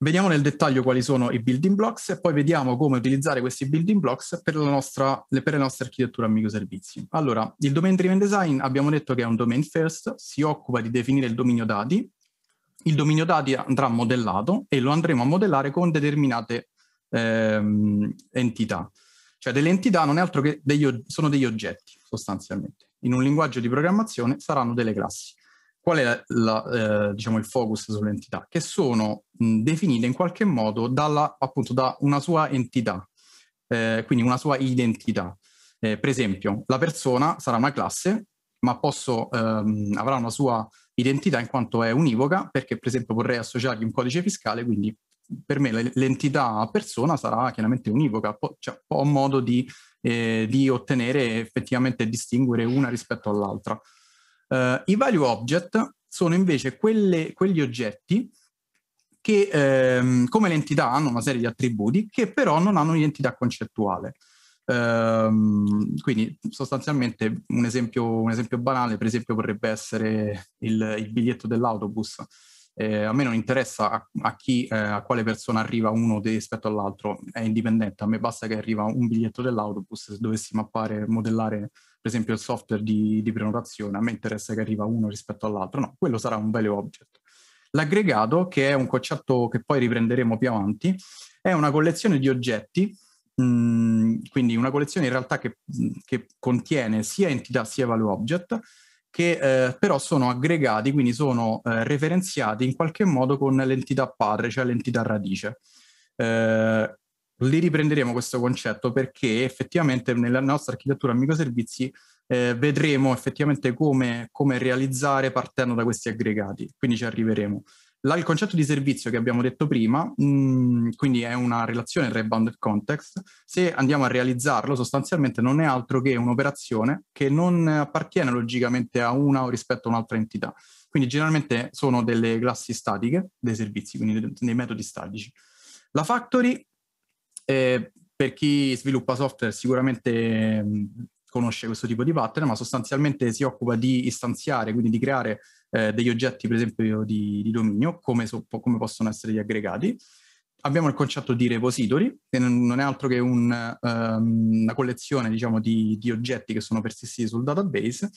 Vediamo nel dettaglio quali sono i building blocks e poi vediamo come utilizzare questi building blocks per, la nostra, per le nostre architetture a microservizi. Allora, il domain driven design abbiamo detto che è un domain first, si occupa di definire il dominio dati, il dominio dati andrà modellato e lo andremo a modellare con determinate ehm, entità. Cioè delle entità non è altro che degli, sono degli oggetti sostanzialmente. In un linguaggio di programmazione saranno delle classi. Qual è la, la, eh, diciamo il focus sulle entità? Che sono mh, definite in qualche modo dalla, appunto, da una sua entità, eh, quindi una sua identità. Eh, per esempio, la persona sarà una classe, ma posso, ehm, avrà una sua identità in quanto è univoca, perché per esempio vorrei associargli un codice fiscale, quindi per me l'entità persona sarà chiaramente univoca, po- cioè ho modo di, eh, di ottenere effettivamente e distinguere una rispetto all'altra. Uh, I value object sono invece quelle, quegli oggetti che ehm, come l'entità hanno una serie di attributi che però non hanno un'identità concettuale. Um, quindi sostanzialmente un esempio, un esempio, banale, per esempio, potrebbe essere il, il biglietto dell'autobus. Eh, a me non interessa a, a chi, eh, a quale persona arriva uno rispetto all'altro, è indipendente, a me basta che arriva un biglietto dell'autobus, se dovessi mappare, modellare per esempio il software di, di prenotazione, a me interessa che arriva uno rispetto all'altro, no, quello sarà un value object. L'aggregato, che è un concetto che poi riprenderemo più avanti, è una collezione di oggetti Mm, quindi una collezione in realtà che, che, contiene sia entità sia value object che eh, però sono aggregati, quindi sono eh, referenziati in qualche modo con l'entità padre, cioè l'entità radice. Eh, li riprenderemo questo concetto perché effettivamente nella nostra architettura microservizi eh, vedremo effettivamente come, come realizzare partendo da questi aggregati, quindi ci arriveremo. La, il concetto di servizio che abbiamo detto prima, mh, mm, quindi è una relazione tra i bounded context, se andiamo a realizzarlo sostanzialmente non è altro che un'operazione che non appartiene logicamente a una o rispetto a un'altra entità. Quindi generalmente sono delle classi statiche dei servizi, quindi dei, dei metodi statici. La factory, eh, per chi sviluppa software sicuramente mh, mm, conosce questo tipo di pattern, ma sostanzialmente si occupa di istanziare, quindi di creare eh, degli oggetti, per esempio, di, di dominio, come, so, come, possono essere gli aggregati. Abbiamo il concetto di repository, che non è altro che un, um, una collezione diciamo, di, di oggetti che sono persistiti sul database,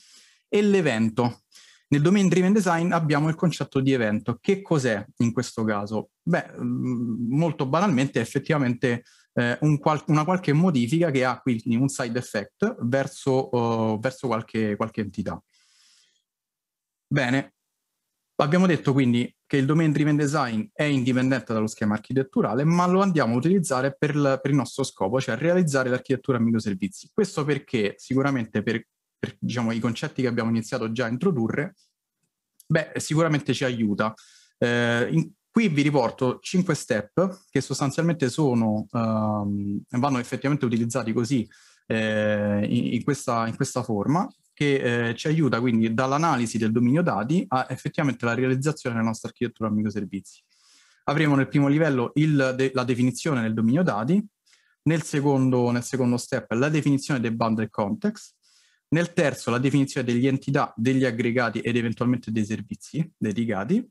e l'evento. Nel domain driven design abbiamo il concetto di evento. Che cos'è in questo caso? Beh, mm, molto banalmente è effettivamente eh, un qual- una qualche modifica che ha quindi un side effect verso, uh, verso qualche, qualche, entità. Bene, abbiamo detto quindi che il domain driven design è indipendente dallo schema architetturale, ma lo andiamo a utilizzare per il, per il nostro scopo, cioè realizzare l'architettura a microservizi. Questo perché sicuramente per, per diciamo, i concetti che abbiamo iniziato già a introdurre, beh, sicuramente ci aiuta. Eh, in, Qui vi riporto 5 step che sostanzialmente sono, um, vanno effettivamente utilizzati così eh, in, in, questa, in, questa, forma che eh, ci aiuta quindi dall'analisi del dominio dati a effettivamente la realizzazione della nostra architettura a microservizi. Avremo nel primo livello il, de, la definizione del dominio dati, nel secondo, nel secondo, step la definizione dei bundle context, nel terzo la definizione degli entità, degli aggregati ed eventualmente dei servizi dedicati,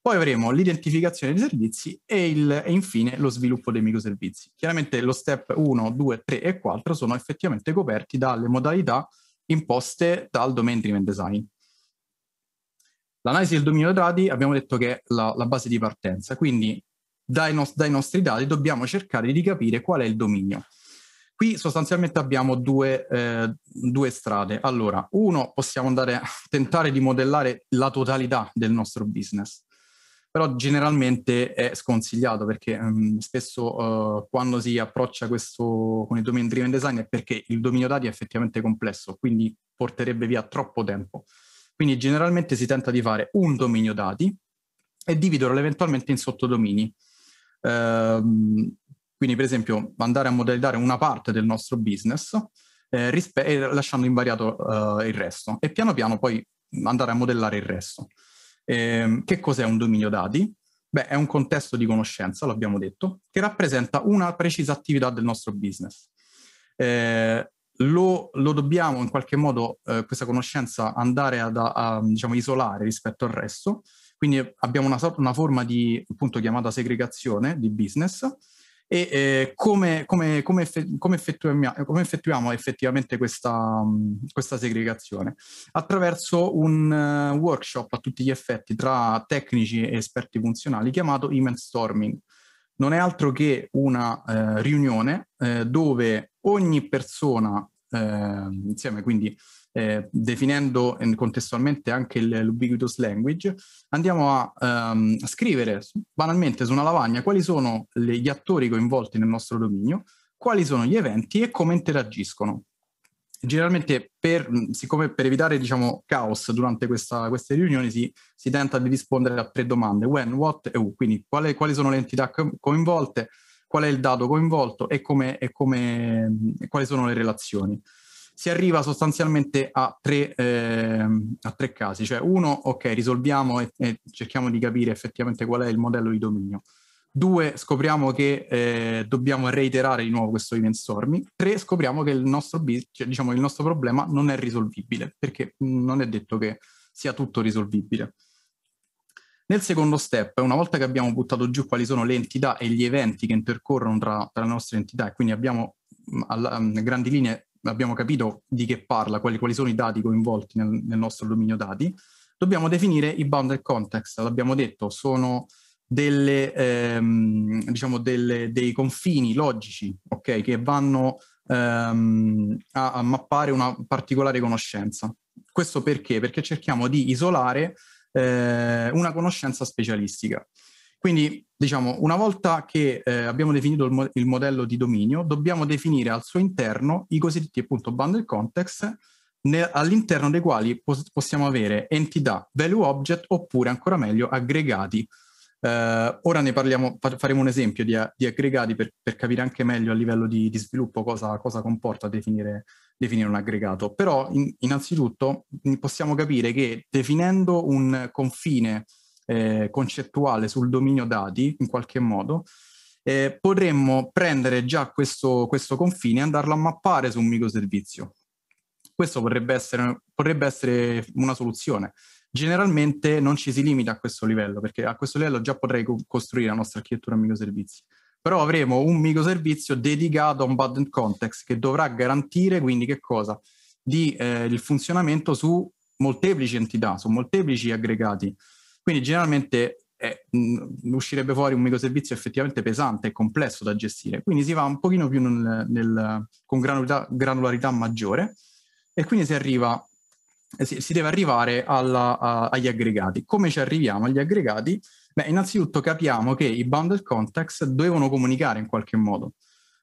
poi avremo l'identificazione dei servizi e, il, e infine lo sviluppo dei microservizi. Chiaramente lo step 1, 2, 3 e 4 sono effettivamente coperti dalle modalità imposte dal domain driven design. L'analisi del dominio dati abbiamo detto che è la, la base di partenza, quindi dai, no- dai, nostri dati dobbiamo cercare di capire qual è il dominio. Qui sostanzialmente abbiamo due, eh, due strade. Allora, uno, possiamo andare a tentare di modellare la totalità del nostro business però generalmente è sconsigliato perché um, spesso uh, quando si approccia questo con il domain driven design è perché il dominio dati è effettivamente complesso, quindi porterebbe via troppo tempo. Quindi generalmente si tenta di fare un dominio dati e dividerlo eventualmente in sottodomini. Uh, quindi per esempio andare a modellare una parte del nostro business eh, rispe- lasciando invariato uh, il resto e piano piano poi andare a modellare il resto. Eh, che cos'è un dominio dati? Beh, è un contesto di conoscenza, l'abbiamo detto, che rappresenta una precisa attività del nostro business. Eh, lo, lo, dobbiamo in qualche modo, eh, questa conoscenza, andare ad, a, a diciamo, isolare rispetto al resto. Quindi abbiamo una, una forma di, appunto, chiamata segregazione di business, e eh, come, come, come, effe, come, effettuiamo, come, effettuiamo, effettivamente questa, questa segregazione? Attraverso un uh, workshop a tutti gli effetti tra tecnici e esperti funzionali chiamato event storming. Non è altro che una uh, riunione uh, dove ogni persona insieme quindi eh, definendo contestualmente anche l'ubiquitous language, andiamo a ehm, scrivere banalmente su una lavagna quali sono gli attori coinvolti nel nostro dominio, quali sono gli eventi e come interagiscono. Generalmente, per, siccome per evitare diciamo, caos durante questa, queste riunioni, si, si, tenta di rispondere a tre domande: when, what e who. Quindi, quale, quali sono le entità coinvolte, qual è il dato coinvolto e, come, e come, quali sono le relazioni si arriva sostanzialmente a tre, eh, a tre casi, cioè uno, ok, risolviamo e, e, cerchiamo di capire effettivamente qual è il modello di dominio. Due, scopriamo che eh, dobbiamo reiterare di nuovo questo event storming. Tre, scopriamo che il nostro, cioè, diciamo, il nostro problema non è risolvibile, perché mm, non è detto che sia tutto risolvibile. Nel secondo step, una volta che abbiamo buttato giù quali sono le entità e gli eventi che intercorrono tra, tra le nostre entità e quindi abbiamo mm, a mm, grandi linee abbiamo capito di che parla, quali, quali sono i dati coinvolti nel, nel, nostro dominio dati, dobbiamo definire i bounded context, l'abbiamo detto, sono delle, ehm, diciamo delle, dei confini logici okay, che vanno ehm, a, a mappare una particolare conoscenza. Questo perché? Perché cerchiamo di isolare eh, una conoscenza specialistica. Quindi diciamo, una volta che eh, abbiamo definito il, mo- il, modello di dominio, dobbiamo definire al suo interno i cosiddetti appunto bundle context ne- all'interno dei quali pos- possiamo avere entità, value object oppure ancora meglio aggregati. Eh, ora ne parliamo, fa- faremo un esempio di, a- di aggregati per-, per, capire anche meglio a livello di, di sviluppo cosa-, cosa, comporta definire, definire un aggregato. Però in- innanzitutto possiamo capire che definendo un confine eh, concettuale sul dominio dati, in qualche modo, eh, potremmo prendere già questo, questo, confine e andarlo a mappare su un microservizio. Questo potrebbe essere, potrebbe essere una soluzione generalmente non ci si limita a questo livello, perché a questo livello già potrei co- costruire la nostra architettura microservizi. Però avremo un microservizio dedicato a un button context che dovrà garantire quindi che cosa? Di, eh, il funzionamento su molteplici entità, su molteplici aggregati. Quindi generalmente eh, uscirebbe fuori un microservizio effettivamente pesante e complesso da gestire. Quindi si va un pochino più nel, nel, con granularità, granularità, maggiore e quindi si, arriva, eh, si, deve arrivare alla, a, agli aggregati. Come ci arriviamo agli aggregati? Beh, innanzitutto capiamo che i bundle context devono comunicare in qualche modo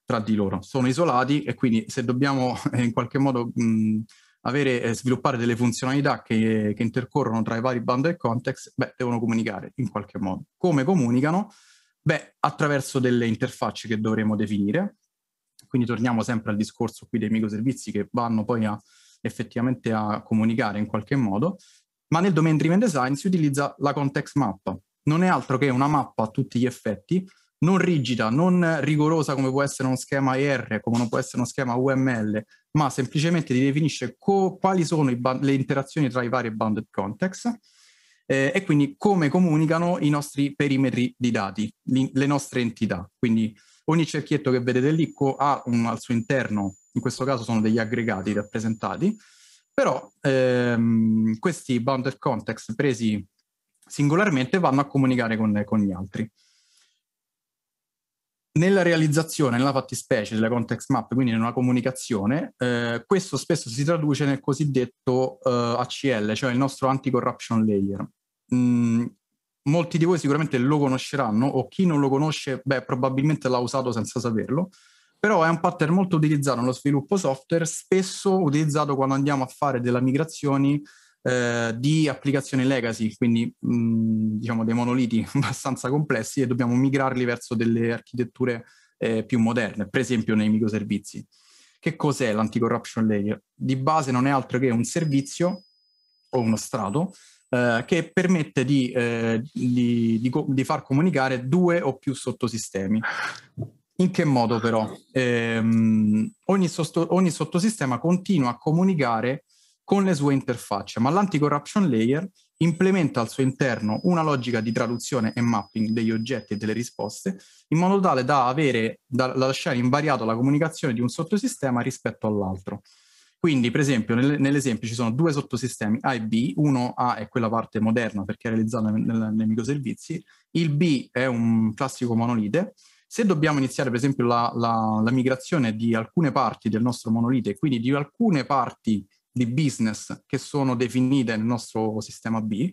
tra di loro, sono isolati e quindi se dobbiamo in qualche modo mh, avere, sviluppare delle funzionalità che, che intercorrono tra i vari bundle e context, beh, devono comunicare in qualche modo. Come comunicano? Beh, attraverso delle interfacce che dovremo definire. Quindi torniamo sempre al discorso qui dei microservizi che vanno poi a, effettivamente a comunicare in qualche modo, ma nel domain driven design si utilizza la context map. Non è altro che una mappa a tutti gli effetti non rigida, non rigorosa come può essere uno schema ER, come non può essere uno schema UML, ma semplicemente ti definisce co- quali sono ba- le interazioni tra i vari bounded context eh, e quindi come comunicano i nostri perimetri di dati, li- le nostre entità. Quindi ogni cerchietto che vedete lì co- ha un, al suo interno, in questo caso sono degli aggregati rappresentati, però ehm, questi bounded context presi singolarmente vanno a comunicare con, con gli altri. Nella realizzazione, nella fattispecie della context map, quindi in una comunicazione, eh, questo spesso si traduce nel cosiddetto eh, ACL, cioè il nostro anti-corruption layer. Mm, molti di voi sicuramente lo conosceranno o chi non lo conosce, beh, probabilmente l'ha usato senza saperlo, però è un pattern molto utilizzato nello sviluppo software, spesso utilizzato quando andiamo a fare delle migrazioni eh, di applicazioni legacy, quindi mh, diciamo dei monoliti abbastanza complessi e dobbiamo migrarli verso delle architetture eh, più moderne, per esempio nei microservizi. Che cos'è l'anticorruption layer? Di base non è altro che un servizio o uno strato eh, che permette di, eh, di, di, di far comunicare due o più sottosistemi. In che modo però? Eh, ogni, sosto- ogni, sottosistema continua a comunicare con le sue interfacce, ma l'anti-corruption layer implementa al suo interno una logica di traduzione e mapping degli oggetti e delle risposte in modo tale da, avere, da lasciare invariato la comunicazione di un sottosistema rispetto all'altro. Quindi, per esempio, nel, nell'esempio ci sono due sottosistemi, A e B. Uno A è quella parte moderna perché è realizzata nel, nel, nei microservizi, il B è un classico monolite. Se dobbiamo iniziare, per esempio, la, la, la migrazione di alcune parti del nostro monolite, quindi di alcune parti di business che sono definite nel nostro sistema B,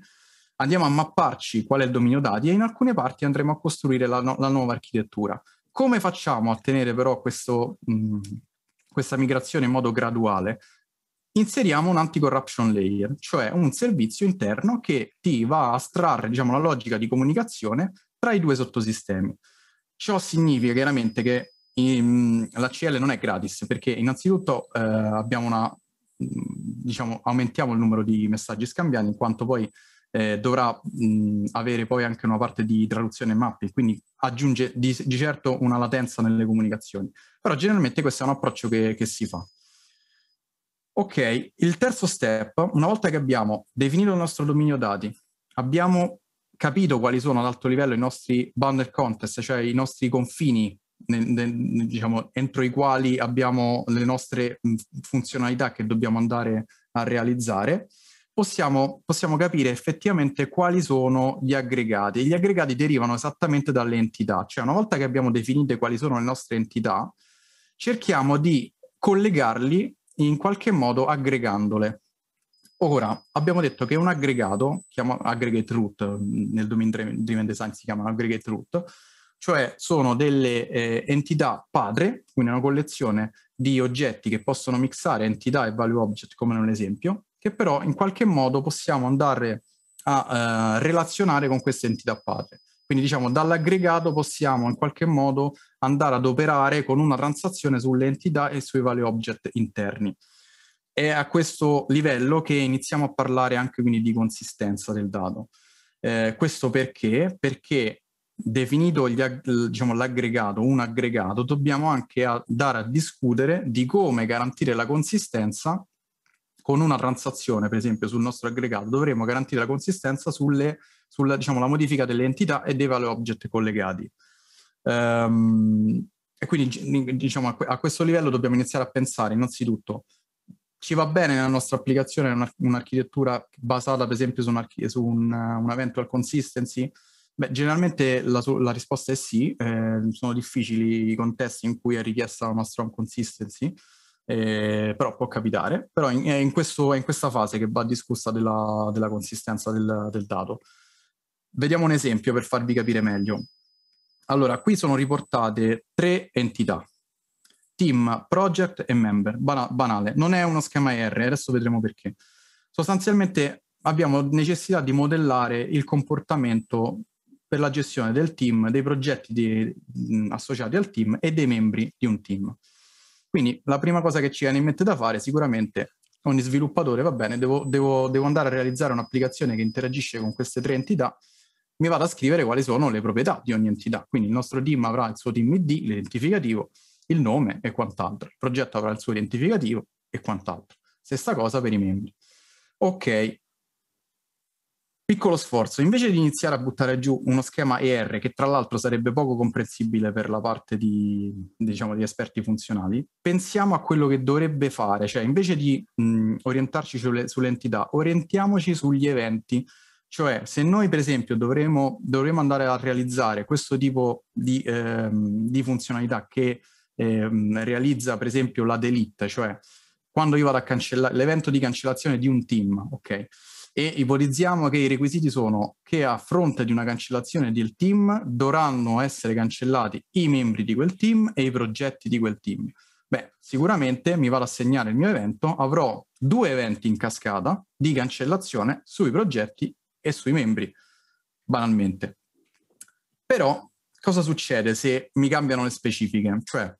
andiamo a mapparci qual è il dominio dati e in alcune parti andremo a costruire la, no- la nuova architettura. Come facciamo a tenere però questo, mh, questa migrazione in modo graduale? Inseriamo un anti-corruption layer, cioè un servizio interno che ti va a astrarre diciamo, la logica di comunicazione tra i due sottosistemi. Ciò significa chiaramente che ehm, l'ACL non è gratis perché innanzitutto eh, abbiamo una diciamo, aumentiamo il numero di messaggi scambiati in quanto poi eh, dovrà mh, avere poi anche una parte di traduzione e mapping, quindi aggiunge di, di, certo una latenza nelle comunicazioni. Però generalmente questo è un approccio che, che si fa. Ok, il terzo step, una volta che abbiamo definito il nostro dominio dati, abbiamo capito quali sono ad alto livello i nostri boundary contest, cioè i nostri confini nel, nel, diciamo, entro i quali abbiamo le nostre funzionalità che dobbiamo andare a realizzare, possiamo, possiamo capire effettivamente quali sono gli aggregati. Gli aggregati derivano esattamente dalle entità, cioè una volta che abbiamo definite quali sono le nostre entità, cerchiamo di collegarli in qualche modo aggregandole. Ora, abbiamo detto che un aggregato, chiama aggregate root, nel domain driven design si chiama aggregate root, cioè sono delle eh, entità padre, quindi una collezione di oggetti che possono mixare entità e value object come un esempio, che però in qualche modo possiamo andare a eh, relazionare con queste entità padre. Quindi diciamo dall'aggregato possiamo in qualche modo andare ad operare con una transazione sulle entità e sui value object interni. È a questo livello che iniziamo a parlare anche quindi di consistenza del dato. Eh, questo perché? Perché definito ag- diciamo, l'aggregato, un aggregato, dobbiamo anche andare a discutere di come garantire la consistenza con una transazione, per esempio sul nostro aggregato, dovremo garantire la consistenza sulle, sulla diciamo, modifica delle entità e dei value object collegati. Um, e quindi diciamo, a, questo livello dobbiamo iniziare a pensare innanzitutto ci va bene nella nostra applicazione un'architettura basata per esempio su un, su un, un eventual consistency, Beh, generalmente la, la, risposta è sì, eh, sono difficili i contesti in cui è richiesta una strong consistency, eh, però può capitare, però in- è, eh, in questo, è, in questa fase che va discussa della, della consistenza del, del dato. Vediamo un esempio per farvi capire meglio. Allora, qui sono riportate tre entità, team, project e member, Bana- banale, non è uno schema R, adesso vedremo perché. Sostanzialmente abbiamo necessità di modellare il comportamento per la gestione del team, dei progetti di, mh, mm, associati al team e dei membri di un team. Quindi la prima cosa che ci viene in mente da fare sicuramente ogni sviluppatore va bene, devo, devo, devo andare a realizzare un'applicazione che interagisce con queste tre entità, mi vado a scrivere quali sono le proprietà di ogni entità. Quindi il nostro team avrà il suo team ID, l'identificativo, il nome e quant'altro. Il progetto avrà il suo identificativo e quant'altro. Stessa cosa per i membri. Ok, Piccolo sforzo, invece di iniziare a buttare giù uno schema ER, che tra l'altro sarebbe poco comprensibile per la parte di, diciamo, di esperti funzionali, pensiamo a quello che dovrebbe fare, cioè invece di mh, orientarci sulle, sulle entità, orientiamoci sugli eventi, cioè, se noi per esempio dovremo, dovremo, andare a realizzare questo tipo di, ehm, di funzionalità che ehm, realizza per esempio la delete, cioè quando io vado a cancellare l'evento di cancellazione di un team, ok? e ipotizziamo che i requisiti sono che a fronte di una cancellazione del team dovranno essere cancellati i membri di quel team e i progetti di quel team. Beh, sicuramente mi vado a segnare il mio evento, avrò due eventi in cascata di cancellazione sui progetti e sui membri, banalmente. Però cosa succede se mi cambiano le specifiche? Cioè,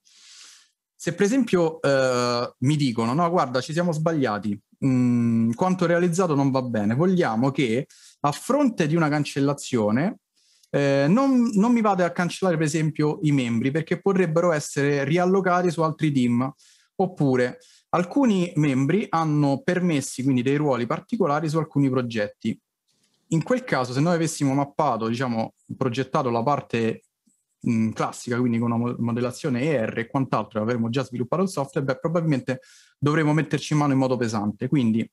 se per esempio eh, mi dicono, no, guarda, ci siamo sbagliati, mh, mm, quanto realizzato non va bene. Vogliamo che a fronte di una cancellazione eh, non, non, mi vada a cancellare per esempio i membri perché potrebbero essere riallocati su altri team oppure alcuni membri hanno permessi quindi dei ruoli particolari su alcuni progetti in quel caso se noi avessimo mappato diciamo progettato la parte mh, mm, classica quindi con una modellazione ER e quant'altro avremmo già sviluppato il software beh probabilmente dovremo metterci in mano in modo pesante. Quindi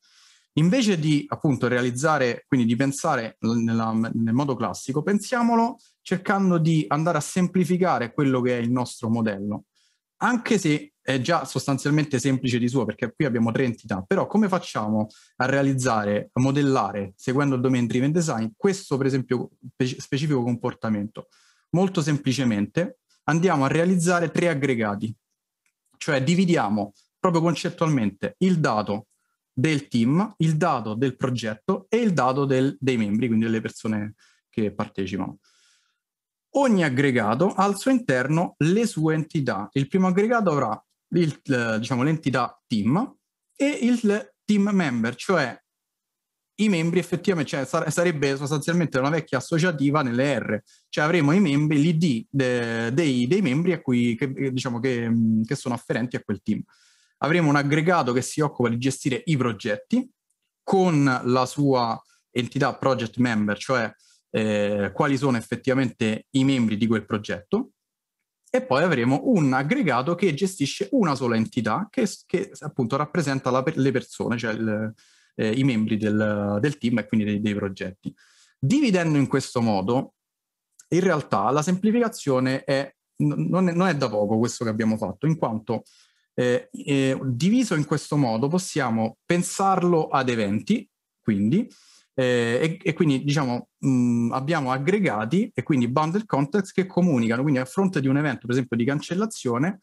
invece di appunto realizzare, quindi di pensare nella, nel modo classico, pensiamolo cercando di andare a semplificare quello che è il nostro modello, anche se è già sostanzialmente semplice di suo, perché qui abbiamo tre entità, però come facciamo a realizzare, a modellare, seguendo il domain driven design, questo per esempio specifico comportamento? Molto semplicemente andiamo a realizzare tre aggregati, cioè dividiamo proprio concettualmente il dato del team, il dato del progetto e il dato del, dei membri, quindi delle persone che partecipano. Ogni aggregato ha al suo interno le sue entità. Il primo aggregato avrà il, eh, diciamo, l'entità team e il team member, cioè i membri effettivamente, cioè, sarebbe sostanzialmente una vecchia associativa nelle R, cioè avremo i membri, l'ID de, dei, dei, membri a cui, che, diciamo, che, che sono afferenti a quel team avremo un aggregato che si occupa di gestire i progetti con la sua entità project member, cioè eh, quali sono effettivamente i membri di quel progetto. E poi avremo un aggregato che gestisce una sola entità che, che appunto rappresenta la, le persone, cioè il, eh, i membri del, del, team e quindi dei, dei progetti. Dividendo in questo modo, in realtà la semplificazione è non è, non è, da poco questo che abbiamo fatto, in quanto eh, eh, diviso in questo modo possiamo pensarlo ad eventi, quindi, eh, e, e, quindi diciamo mh, mm, abbiamo aggregati e quindi bundle context che comunicano, quindi a fronte di un evento per esempio di cancellazione,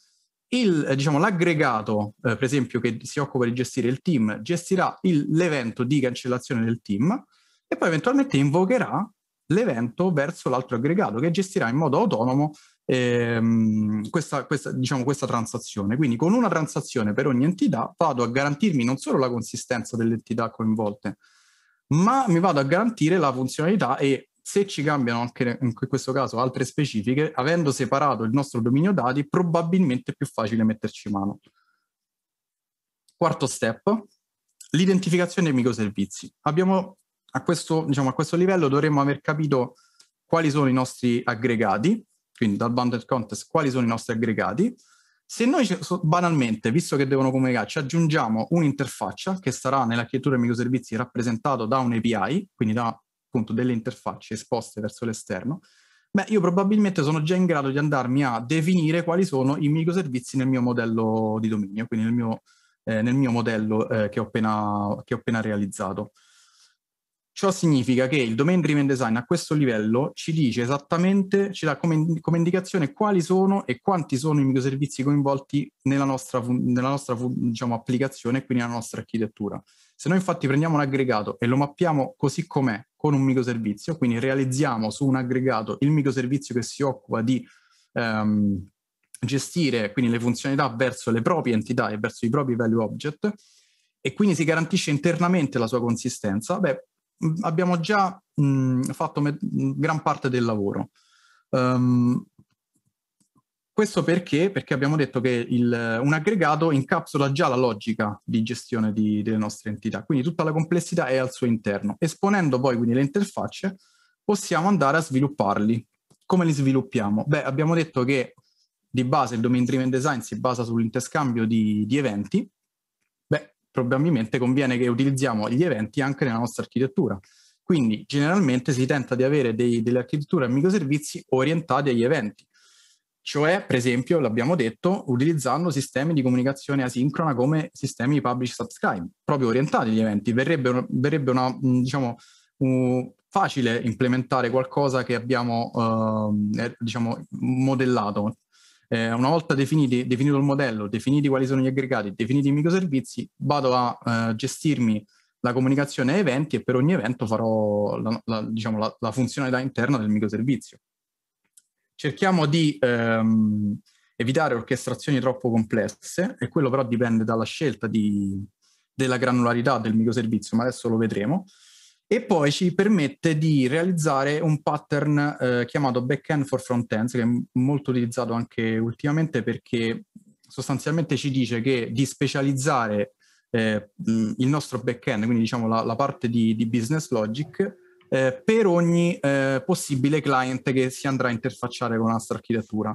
il, eh, diciamo, l'aggregato eh, per esempio che si occupa di gestire il team gestirà il, l'evento di cancellazione del team e poi eventualmente invocherà l'evento verso l'altro aggregato che gestirà in modo autonomo ehm, questa, questa, diciamo, questa transazione. Quindi con una transazione per ogni entità vado a garantirmi non solo la consistenza delle entità coinvolte, ma mi vado a garantire la funzionalità e se ci cambiano anche in questo caso altre specifiche, avendo separato il nostro dominio dati, probabilmente è più facile metterci mano. Quarto step, l'identificazione dei microservizi. Abbiamo a questo, diciamo, a questo livello dovremmo aver capito quali sono i nostri aggregati, quindi dal bundle contest, quali sono i nostri aggregati. Se noi banalmente, visto che devono comunicare, ci aggiungiamo un'interfaccia che sarà nell'architettura dei microservizi rappresentato da un API, quindi da appunto delle interfacce esposte verso l'esterno, beh, io probabilmente sono già in grado di andarmi a definire quali sono i microservizi nel mio modello di dominio, quindi nel mio, eh, nel mio modello eh, che, ho appena, che ho appena realizzato. Ciò significa che il domain driven design a questo livello ci dice esattamente, ci dà come, come indicazione quali sono e quanti sono i microservizi coinvolti nella nostra, nella nostra diciamo, applicazione e quindi nella nostra architettura. Se noi infatti prendiamo un aggregato e lo mappiamo così com'è con un microservizio, quindi realizziamo su un aggregato il microservizio che si occupa di ehm, gestire quindi le funzionalità verso le proprie entità e verso i propri value object, e quindi si garantisce internamente la sua consistenza, beh, abbiamo già mh, fatto me- gran parte del lavoro. Um, questo perché? Perché abbiamo detto che il, un aggregato incapsula già la logica di gestione di, delle nostre entità, quindi tutta la complessità è al suo interno. Esponendo poi quindi le interfacce, possiamo andare a svilupparli. Come li sviluppiamo? Beh, abbiamo detto che di base il domain driven design si basa sull'interscambio di, di eventi probabilmente conviene che utilizziamo gli eventi anche nella nostra architettura. Quindi generalmente si tenta di avere dei, delle architetture a microservizi orientate agli eventi, cioè per esempio, l'abbiamo detto, utilizzando sistemi di comunicazione asincrona come sistemi di publish subscribe, proprio orientati agli eventi. Verrebbe, verrebbe una, mm, diciamo, uh, facile implementare qualcosa che abbiamo uh, diciamo, modellato, eh, una volta definiti, definito il modello, definiti quali sono gli aggregati, definiti i microservizi, vado a eh, gestirmi la comunicazione a eventi e per ogni evento farò la, la, diciamo, la, la funzionalità interna del microservizio. Cerchiamo di ehm, evitare orchestrazioni troppo complesse e quello però dipende dalla scelta di, della granularità del microservizio, ma adesso lo vedremo e poi ci permette di realizzare un pattern eh, chiamato backend for frontends, che è molto utilizzato anche ultimamente perché sostanzialmente ci dice che di specializzare eh, il nostro backend, quindi diciamo la, la parte di, di, business logic, eh, per ogni eh, possibile client che si andrà a interfacciare con la nostra architettura.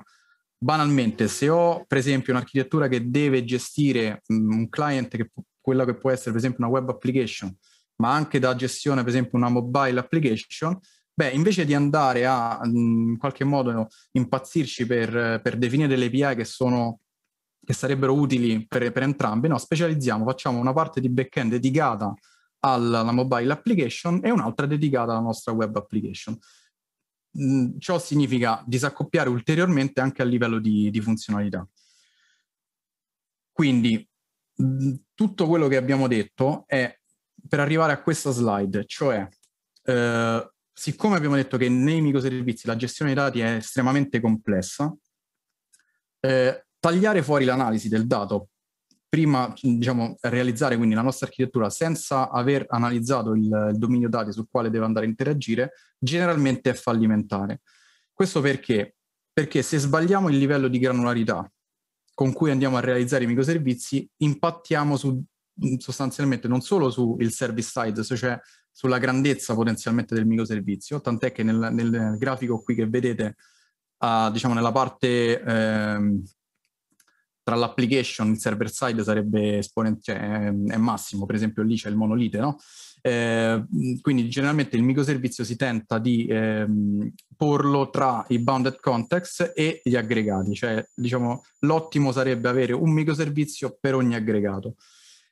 Banalmente, se ho per esempio un'architettura che deve gestire mh, un client, che, quella che può essere per esempio una web application, ma anche da gestione, per esempio, una mobile application, beh, invece di andare a in mm, qualche modo impazzirci per, per definire delle API che sono che sarebbero utili per, per entrambe, no, specializziamo, facciamo una parte di backend dedicata alla mobile application e un'altra dedicata alla nostra web application. Mm, ciò significa disaccoppiare ulteriormente anche a livello di, di funzionalità. Quindi mm, tutto quello che abbiamo detto è per arrivare a questa slide, cioè eh, siccome abbiamo detto che nei microservizi la gestione dei dati è estremamente complessa, eh, tagliare fuori l'analisi del dato prima diciamo, realizzare quindi la nostra architettura senza aver analizzato il, il, dominio dati sul quale deve andare a interagire, generalmente è fallimentare. Questo perché? Perché se sbagliamo il livello di granularità con cui andiamo a realizzare i microservizi, impattiamo su Mm, sostanzialmente non solo sul service side, cioè sulla grandezza potenzialmente del microservizio, tant'è che nel, nel grafico qui che vedete, uh, diciamo nella parte ehm, tra l'application, il server side sarebbe esponent- cioè, è massimo, per esempio lì c'è il monolite, no? Eh, mm, quindi generalmente il microservizio si tenta di ehm, porlo tra i bounded context e gli aggregati, cioè diciamo l'ottimo sarebbe avere un microservizio per ogni aggregato.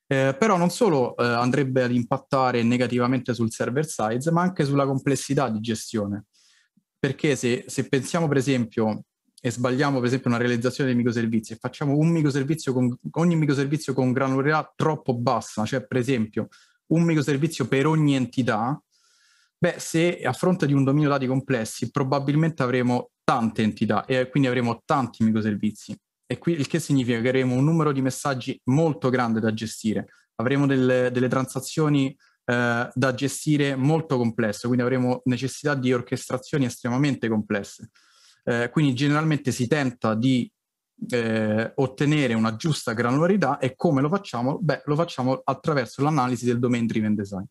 Eh, però non solo eh, andrebbe ad impattare negativamente sul server size, ma anche sulla complessità di gestione. Perché se, se pensiamo, per esempio, e sbagliamo, per esempio, una realizzazione dei microservizi e facciamo un microservizio con, ogni microservizio con granularità troppo bassa, cioè, per esempio, un microservizio per ogni entità, beh, se a fronte di un dominio dati complessi, probabilmente avremo tante entità e quindi avremo tanti microservizi. E qui il che significa che avremo un numero di messaggi molto grande da gestire, avremo delle, delle transazioni eh, da gestire molto complesse, quindi avremo necessità di orchestrazioni estremamente complesse. Eh, quindi generalmente si tenta di eh, ottenere una giusta granularità e come lo facciamo? Beh, lo facciamo attraverso l'analisi del domain driven design.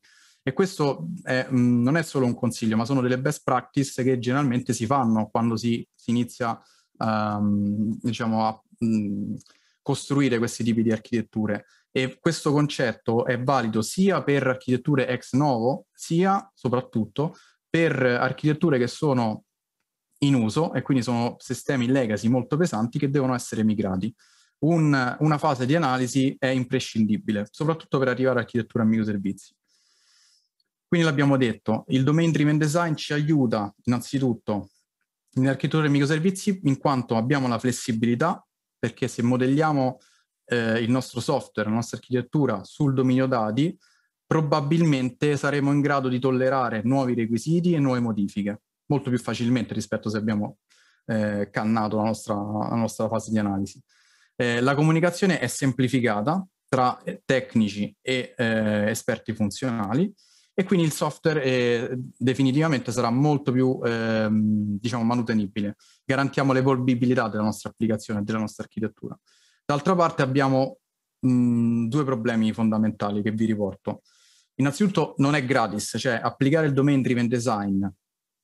E questo è, mh, mm, non è solo un consiglio, ma sono delle best practice che generalmente si fanno quando si, si inizia um, diciamo, a mh, costruire questi tipi di architetture. E questo concetto è valido sia per architetture ex novo, sia soprattutto per architetture che sono in uso e quindi sono sistemi legacy molto pesanti che devono essere migrati. Un, una fase di analisi è imprescindibile, soprattutto per arrivare all'architettura a microservizi. Quindi l'abbiamo detto, il domain driven design ci aiuta innanzitutto nell'architettura dei microservizi in quanto abbiamo la flessibilità perché se modelliamo eh, il nostro software, la nostra architettura sul dominio dati, probabilmente saremo in grado di tollerare nuovi requisiti e nuove modifiche molto più facilmente rispetto a se abbiamo eh, cannato la nostra, la nostra, fase di analisi. Eh, la comunicazione è semplificata tra eh, tecnici e eh, esperti funzionali e quindi il software è, eh, definitivamente sarà molto più ehm, diciamo manutenibile. Garantiamo l'evolvibilità della nostra applicazione, della nostra architettura. D'altra parte abbiamo mh, mm, due problemi fondamentali che vi riporto. Innanzitutto non è gratis, cioè applicare il domain driven design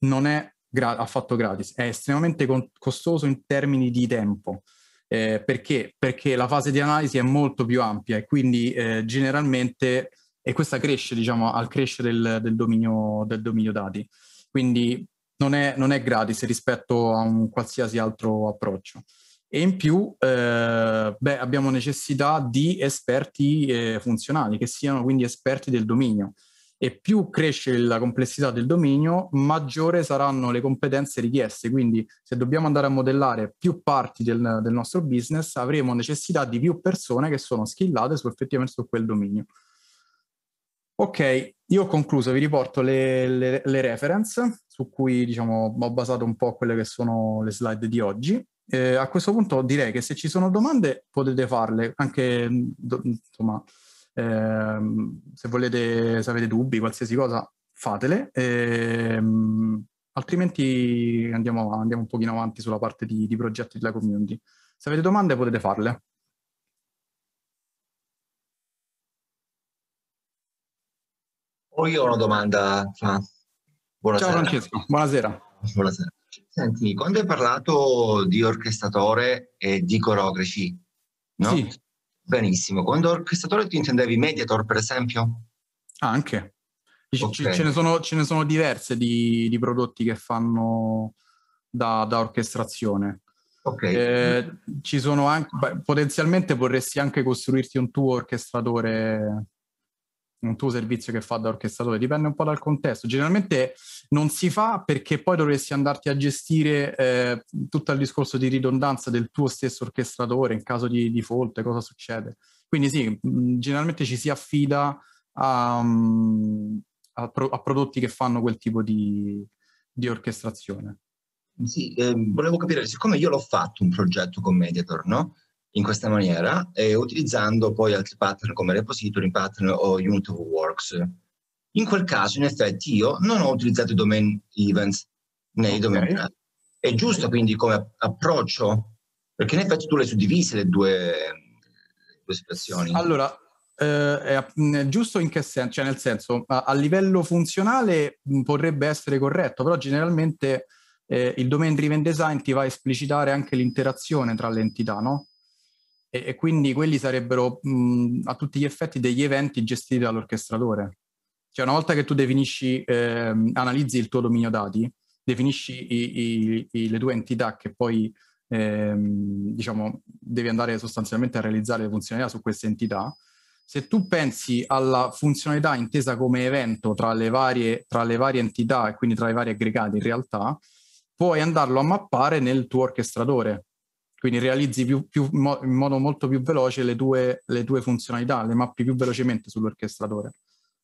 non è gra- affatto gratis, è estremamente con- costoso in termini di tempo. Eh, perché? Perché la fase di analisi è molto più ampia e quindi eh, generalmente e questa cresce diciamo, al crescere del, del, dominio, del dominio dati. Quindi non è, non è, gratis rispetto a un qualsiasi altro approccio. E in più eh, beh, abbiamo necessità di esperti eh, funzionali, che siano quindi esperti del dominio. E più cresce la complessità del dominio, maggiore saranno le competenze richieste. Quindi se dobbiamo andare a modellare più parti del, del nostro business, avremo necessità di più persone che sono skillate su, effettivamente su quel dominio. Ok, io ho concluso, vi riporto le, le, le reference su cui diciamo, ho basato un po' quelle che sono le slide di oggi. Eh, a questo punto direi che se ci sono domande potete farle, anche mm, do, insomma, ehm, se volete, se avete dubbi, qualsiasi cosa, fatele. Ehm, altrimenti andiamo, andiamo, un pochino avanti sulla parte di, di progetti della community. Se avete domande potete farle. O io ho una domanda, Buonasera. Ciao Francesco, buonasera. Buonasera. Senti, quando hai parlato di orchestratore e di coreografi, no? Sì. Benissimo. Quando orchestratore tu intendevi mediator, per esempio? Ah, anche. Okay. Ce, ne sono, ce, ne sono, diverse di, di prodotti che fanno da, da orchestrazione. Okay. Eh, ci sono anche, beh, potenzialmente vorresti anche costruirti un tuo orchestratore un tuo servizio che fa da orchestratore, dipende un po' dal contesto. Generalmente non si fa perché poi dovresti andarti a gestire eh, tutto il discorso di ridondanza del tuo stesso orchestratore in caso di default, cosa succede. Quindi sì, generalmente ci si affida a, a, pro, a prodotti che fanno quel tipo di, di orchestrazione. Sì, eh, volevo capire, siccome io l'ho fatto un progetto con Mediator, no? in questa maniera, eh, utilizzando poi altri pattern come repository pattern o unit of works. In quel caso, in effetti, io non ho utilizzato i domain events nei okay. domain. È giusto quindi come approccio, perché in effetti tu le suddivisi le due, due situazioni. Allora, eh, è giusto in che senso? Cioè, nel senso, a, a livello funzionale potrebbe essere corretto, però generalmente eh, il domain driven design ti va a esplicitare anche l'interazione tra le entità, no? e, e quindi quelli sarebbero mh, a tutti gli effetti degli eventi gestiti dall'orchestratore. Cioè una volta che tu definisci, eh, analizzi il tuo dominio dati, definisci i, i, i, le tue entità che poi ehm, diciamo, devi andare sostanzialmente a realizzare le funzionalità su queste entità, se tu pensi alla funzionalità intesa come evento tra le varie, tra le varie entità e quindi tra i vari aggregati in realtà, puoi andarlo a mappare nel tuo orchestratore quindi realizzi più, più, in modo molto più veloce le tue, le due, funzionalità, le mappi più velocemente sull'orchestratore.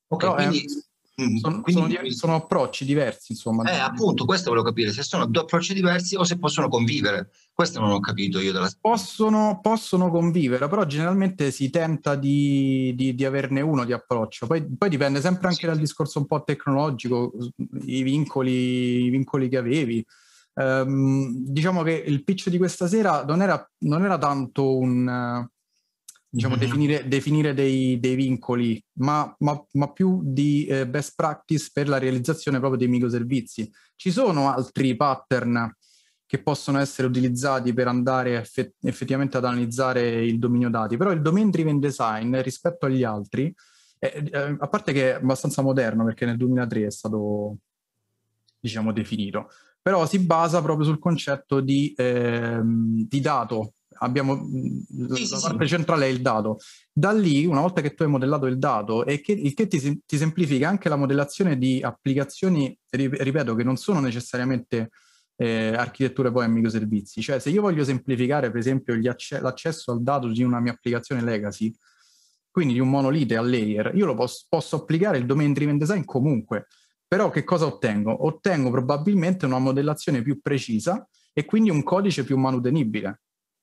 Ok, Però, quindi, eh, mm, sono, quindi... sono, sono, approcci diversi, insomma. Eh, appunto, questo volevo capire, se sono due approcci diversi o se possono convivere. Questo non ho capito io della... Possono, possono convivere, però generalmente si tenta di, di, di averne uno di approccio. Poi, poi dipende sempre anche sì. dal discorso un po' tecnologico, i vincoli, i vincoli che avevi. Ehm, diciamo che il pitch di questa sera non era, non era tanto un eh, diciamo, mm-hmm. definire, definire dei, dei, vincoli, ma, ma, ma più di eh, best practice per la realizzazione proprio dei microservizi. Ci sono altri pattern che possono essere utilizzati per andare effett- effettivamente ad analizzare il dominio dati, però il domain driven design rispetto agli altri, è, eh, a parte che è abbastanza moderno perché nel 2003 è stato diciamo definito, però si basa proprio sul concetto di, ehm, di dato. Abbiamo mm, sì, la parte centrale è il dato. Da lì, una volta che tu hai modellato il dato, e che, il che ti, ti, semplifica anche la modellazione di applicazioni, ripeto, che non sono necessariamente eh, architetture poi a microservizi. Cioè, se io voglio semplificare, per esempio, acce- l'accesso al dato di una mia applicazione legacy, quindi di un monolite a layer, io lo posso, posso applicare il domain driven design comunque. Però che cosa ottengo? Ottengo probabilmente una modellazione più precisa e quindi un codice più manutenibile,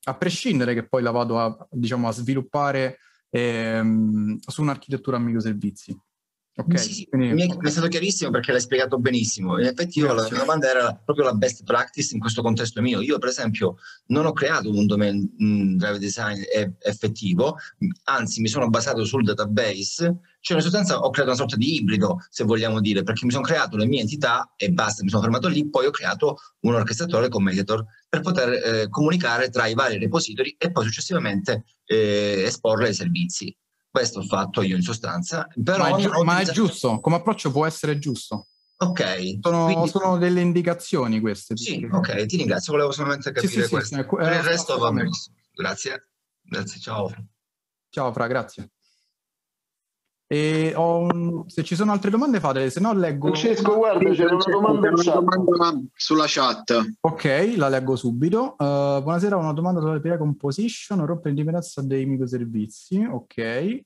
a prescindere che poi la vado a, diciamo, a sviluppare ehm, su un'architettura a microservizi. Okay, sì, sì. Quindi... Mi, è, stato chiarissimo perché l'hai spiegato benissimo. In effetti, io, la mia domanda era proprio la best practice in questo contesto mio. Io, per esempio, non ho creato un domain mh, mm, drive design effettivo, anzi, mi sono basato sul database cioè in sostanza ho creato una sorta di ibrido, se vogliamo dire, perché mi sono creato le mie entità e basta, mi sono fermato lì, poi ho creato un orchestratore con Mediator per poter eh, comunicare tra i vari repository e poi successivamente eh, esporre ai servizi. Questo ho fatto io in sostanza. Però ma è, giu- ma è giusto, come approccio può essere giusto. Ok. Sono, quindi... sono, delle indicazioni queste. Sì, ok, ti ringrazio, volevo solamente capire sì, sì, questo. Sì, ecco, sì, per eh, il resto va benissimo. Grazie. Grazie, ciao. Ciao Fra, grazie. E un... se ci sono altre domande fatele, se no leggo... Francesco, guarda, c'è una domanda, c'è una domanda sulla chat. Ok, la leggo subito. Uh, buonasera, una domanda sulla pre composition, rompe l'indipendenza dei microservizi. Ok.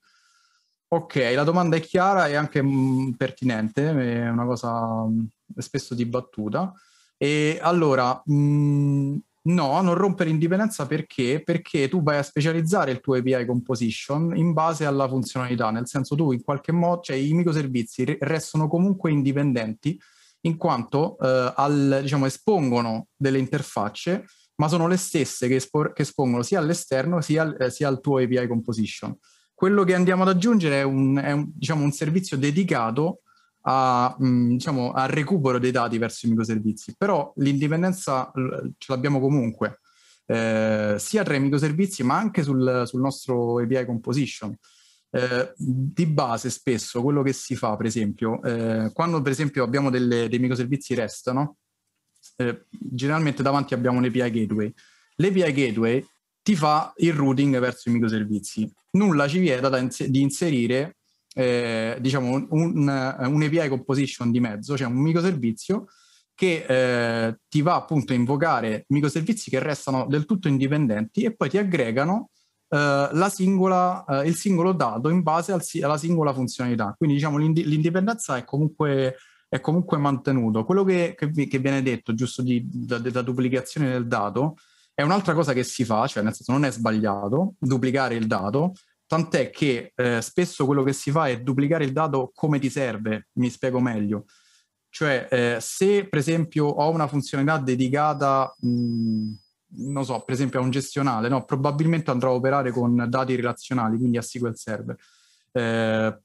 Ok, la domanda è chiara e anche mh, mm, pertinente, è una cosa mh, mm, spesso dibattuta. E allora, mh, mm, No, non rompere indipendenza perché? Perché tu vai a specializzare il tuo API composition in base alla funzionalità, nel senso tu in qualche modo, cioè i microservizi restano comunque indipendenti in quanto eh, al, diciamo, espongono delle interfacce, ma sono le stesse che, espor- che espongono sia all'esterno sia, al, eh, sia al tuo API composition. Quello che andiamo ad aggiungere è un, è un, diciamo, un servizio dedicato a, mm, diciamo, al recupero dei dati verso i microservizi, però l'indipendenza ce l'abbiamo comunque, eh, sia tra i microservizi ma anche sul, sul nostro API composition. Eh, di base spesso quello che si fa, per esempio, eh, quando per esempio abbiamo delle, dei microservizi REST, no? Eh, generalmente davanti abbiamo un API gateway. L'API gateway ti fa il routing verso i microservizi. Nulla ci vieta ins- di inserire eh, diciamo un, un, eh, un, API composition di mezzo, cioè un microservizio che eh, ti va appunto a invocare microservizi che restano del tutto indipendenti e poi ti aggregano eh, singola, eh, il singolo dato in base al, alla singola funzionalità. Quindi diciamo l'indipendenza è comunque, è comunque mantenuto. Quello che, che, che viene detto, giusto di, da, da duplicazione del dato, è un'altra cosa che si fa, cioè nel senso non è sbagliato duplicare il dato, tant'è che eh, spesso quello che si fa è duplicare il dato come ti serve, mi spiego meglio. Cioè, eh, se per esempio ho una funzionalità dedicata, mh, mhmm, non so, per esempio a un gestionale, no? probabilmente andrò a operare con dati relazionali, quindi a SQL Server. Eh,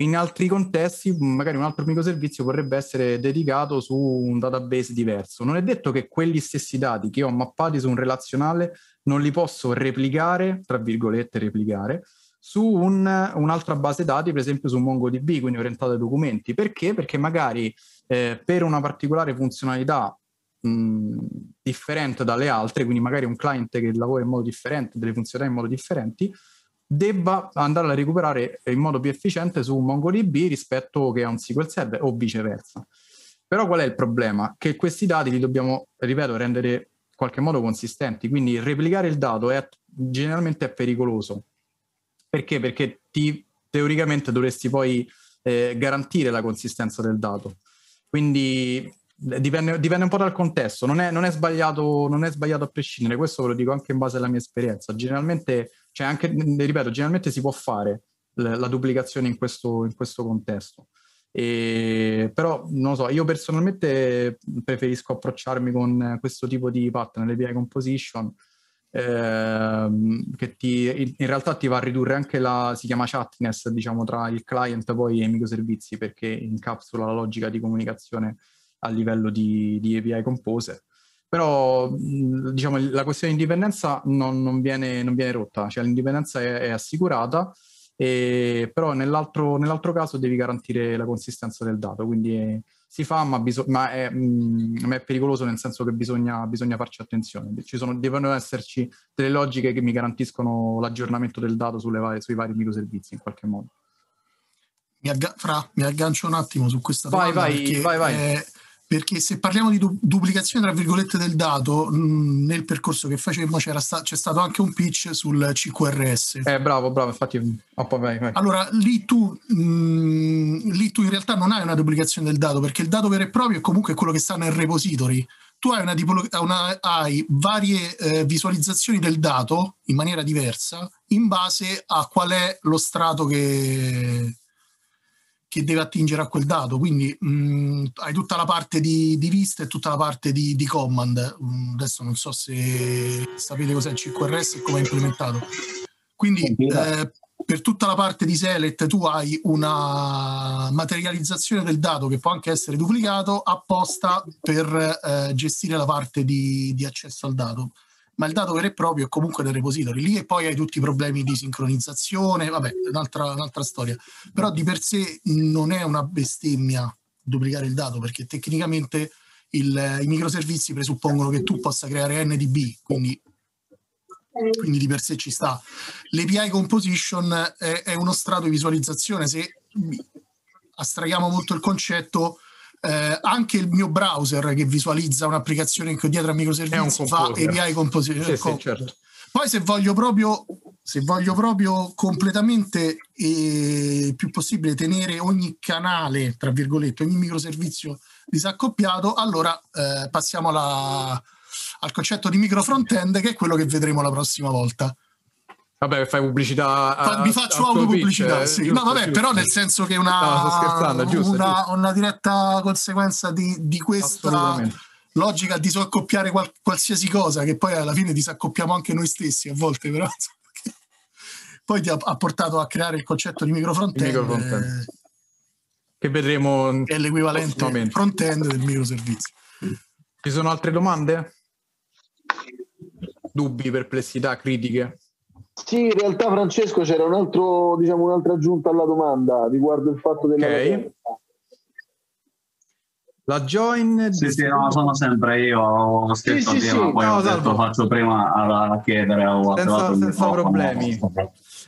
in altri contesti, mm, magari un altro microservizio potrebbe essere dedicato su un database diverso. Non è detto che quegli stessi dati che ho mappati su un relazionale non li posso replicare, tra virgolette, replicare su un, un'altra base dati, per esempio su MongoDB, quindi orientata ai documenti. Perché? Perché magari eh, per una particolare funzionalità mh, mm, differente dalle altre, quindi magari un client che lavora in modo differente, delle funzionalità in modo differenti, debba andare a recuperare in modo più efficiente su MongoDB rispetto che a un SQL Server o viceversa. Però qual è il problema? Che questi dati li dobbiamo, ripeto, rendere in qualche modo consistenti, quindi replicare il dato è, generalmente è pericoloso. Perché? Perché ti, teoricamente dovresti poi eh, garantire la consistenza del dato. Quindi eh, dipende, dipende un po' dal contesto, non è, non, è non è, sbagliato, a prescindere, questo ve lo dico anche in base alla mia esperienza. Generalmente cioè anche, ripeto, generalmente si può fare la duplicazione in questo, in questo contesto. E, però non lo so, io personalmente preferisco approcciarmi con questo tipo di pattern, l'API composition, ehm, che ti, in realtà ti va a ridurre anche la, si chiama chatness, diciamo, tra il client poi e i microservizi, perché incapsula la logica di comunicazione a livello di, di API compose però diciamo, la questione di indipendenza non, non, viene, non viene, rotta, cioè l'indipendenza è, è assicurata, e, però nell'altro, nell'altro, caso devi garantire la consistenza del dato, quindi è, eh, si fa ma, biso- ma, è, mh, ma, è, pericoloso nel senso che bisogna, bisogna farci attenzione, sono, devono esserci delle logiche che mi garantiscono l'aggiornamento del dato varie, sui vari microservizi in qualche modo. Mi, agga- fra, mi, aggancio un attimo su questa vai, domanda. Vai, vai, vai. È perché se parliamo di du- duplicazione tra virgolette del dato, mh, nel percorso che facevamo sta- c'è stato anche un pitch sul CQRS. Eh, bravo, bravo, infatti. Oh, vai, vai. Allora, lì tu, mh, lì tu in realtà non hai una duplicazione del dato, perché il dato vero e proprio è comunque quello che sta nel repository. Tu hai, una tipolo- una, hai varie eh, visualizzazioni del dato in maniera diversa in base a qual è lo strato che, che deve attingere a quel dato, quindi mh, mm, hai tutta la parte di, di, vista e tutta la parte di, di command. Mh, mm, adesso non so se sapete cos'è il CQRS e come è implementato. Quindi eh, per tutta la parte di select tu hai una materializzazione del dato che può anche essere duplicato apposta per eh, gestire la parte di, di accesso al dato ma il dato vero e proprio è comunque del repository. Lì e poi hai tutti i problemi di sincronizzazione, vabbè, un'altra, un'altra storia. Però di per sé non è una bestemmia duplicare il dato, perché tecnicamente il, i microservizi presuppongono che tu possa creare NDB, quindi, quindi di per sé ci sta. L'API Composition è, è uno strato di visualizzazione, se astraiamo molto il concetto eh, anche il mio browser che visualizza un'applicazione che ho dietro a microservizi fa API composition. Sì, sì, certo. Poi se voglio proprio, se voglio proprio completamente e eh, più possibile tenere ogni canale, tra virgolette, ogni microservizio disaccoppiato, allora eh, passiamo alla, al concetto di micro front-end che è quello che vedremo la prossima volta. Vabbè, fai pubblicità. A, Mi faccio autopubblicità, cioè, sì. no, vabbè, giusto. però nel senso che una, no, giusto, una, una, diretta conseguenza di, di questa logica di disaccoppiare qual, qualsiasi cosa, che poi alla fine disaccoppiamo anche noi stessi a volte, però. poi ti ha, ha, portato a creare il concetto di microfrontend. Micro eh, che vedremo. È l'equivalente frontend end del microservizio. Ci sono altre domande? Dubbi, perplessità, critiche? Sì, in realtà Francesco c'era un altro, diciamo, un'altra aggiunta alla domanda riguardo il fatto della... Okay. La join... Sì, sì, no, sono sempre io, ho scritto sì, prima, sì, poi no, detto, faccio prima a chiedere o Senza, senza problemi.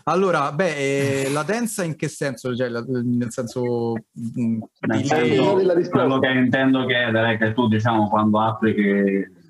Allora, beh, eh, la densa in che senso? Cioè, la, nel mm, senso... Nel senso quello che intendo chiedere è che tu, diciamo, quando applichi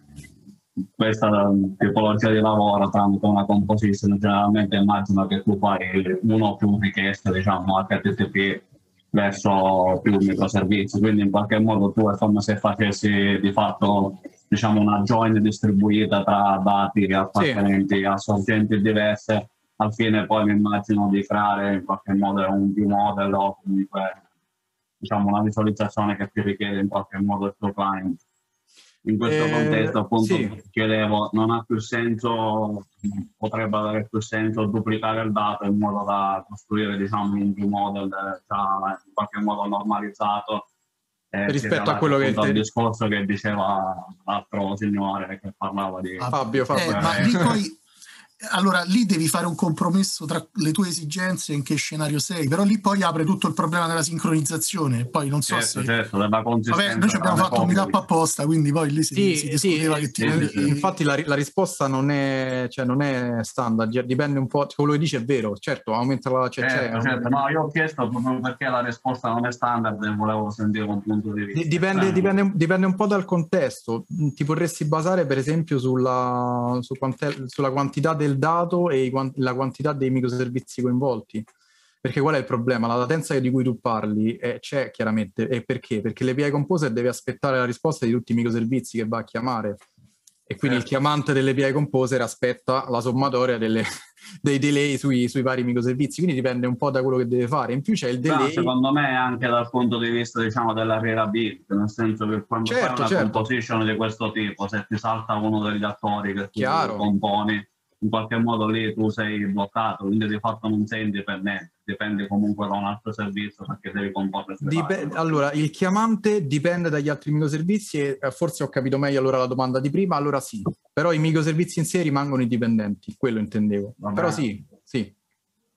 questa tipologia di lavoro tramite una composition generalmente immagino che tu fai uno o più richieste diciamo HTTP verso più microservizi quindi in qualche modo tu è come se facessi di fatto diciamo una join distribuita tra dati appartenenti sì. a sorgenti diverse al fine poi mi immagino di creare in qualche modo un view model o comunque diciamo una visualizzazione che ti richiede in qualche modo il tuo client in questo eh, contesto appunto sì. chiedevo non ha più senso potrebbe avere più senso duplicare il dato in modo da costruire diciamo un new model già in qualche modo normalizzato eh, rispetto a quello che il te... discorso che diceva l'altro signore che parlava di Fabio, ah, Fabio. Eh, ma Bitcoin, allora lì devi fare un compromesso tra le tue esigenze e in che scenario sei, però lì poi apre tutto il problema della sincronizzazione. Poi non so certo, se. Certo, Vabbè, noi ci abbiamo fatto un meetup apposta, quindi poi lì si, sì, si discuteva sì, che ti. Sì, sì. Infatti la, la, risposta non è, cioè, non è standard, dipende un po'. Quello che dice è vero, certo, aumenta la. Cioè, certo, cioè, certo. No, io ho chiesto perché la risposta non è standard e volevo sentire un punto di vista. Dipende, dipende, dipende un po' dal contesto. Ti vorresti basare, per esempio, sulla, su quantità, sulla quantità del del dato e la quantità dei microservizi coinvolti. Perché qual è il problema? La latenza di cui tu parli eh, c'è chiaramente. E perché? Perché l'API Composer deve aspettare la risposta di tutti i microservizi che va a chiamare. E quindi eh. il certo. chiamante dell'API Composer aspetta la sommatoria delle, dei delay sui, sui, vari microservizi. Quindi dipende un po' da quello che deve fare. In più c'è il delay. Ma secondo me anche dal punto di vista diciamo, della build, nel senso che quando certo, fai una certo. composition di questo tipo, se ti salta uno degli attori che Chiaro. tu componi in qualche modo lì tu sei bloccato, quindi di fatto non sei indipendente, dipende comunque da un altro servizio perché devi comportarti. Dipen- allora, il chiamante dipende dagli altri microservizi e eh, forse ho capito meglio allora la domanda di prima, allora sì, però i microservizi in sé rimangono indipendenti, quello intendevo. Vabbè. Però sì, sì.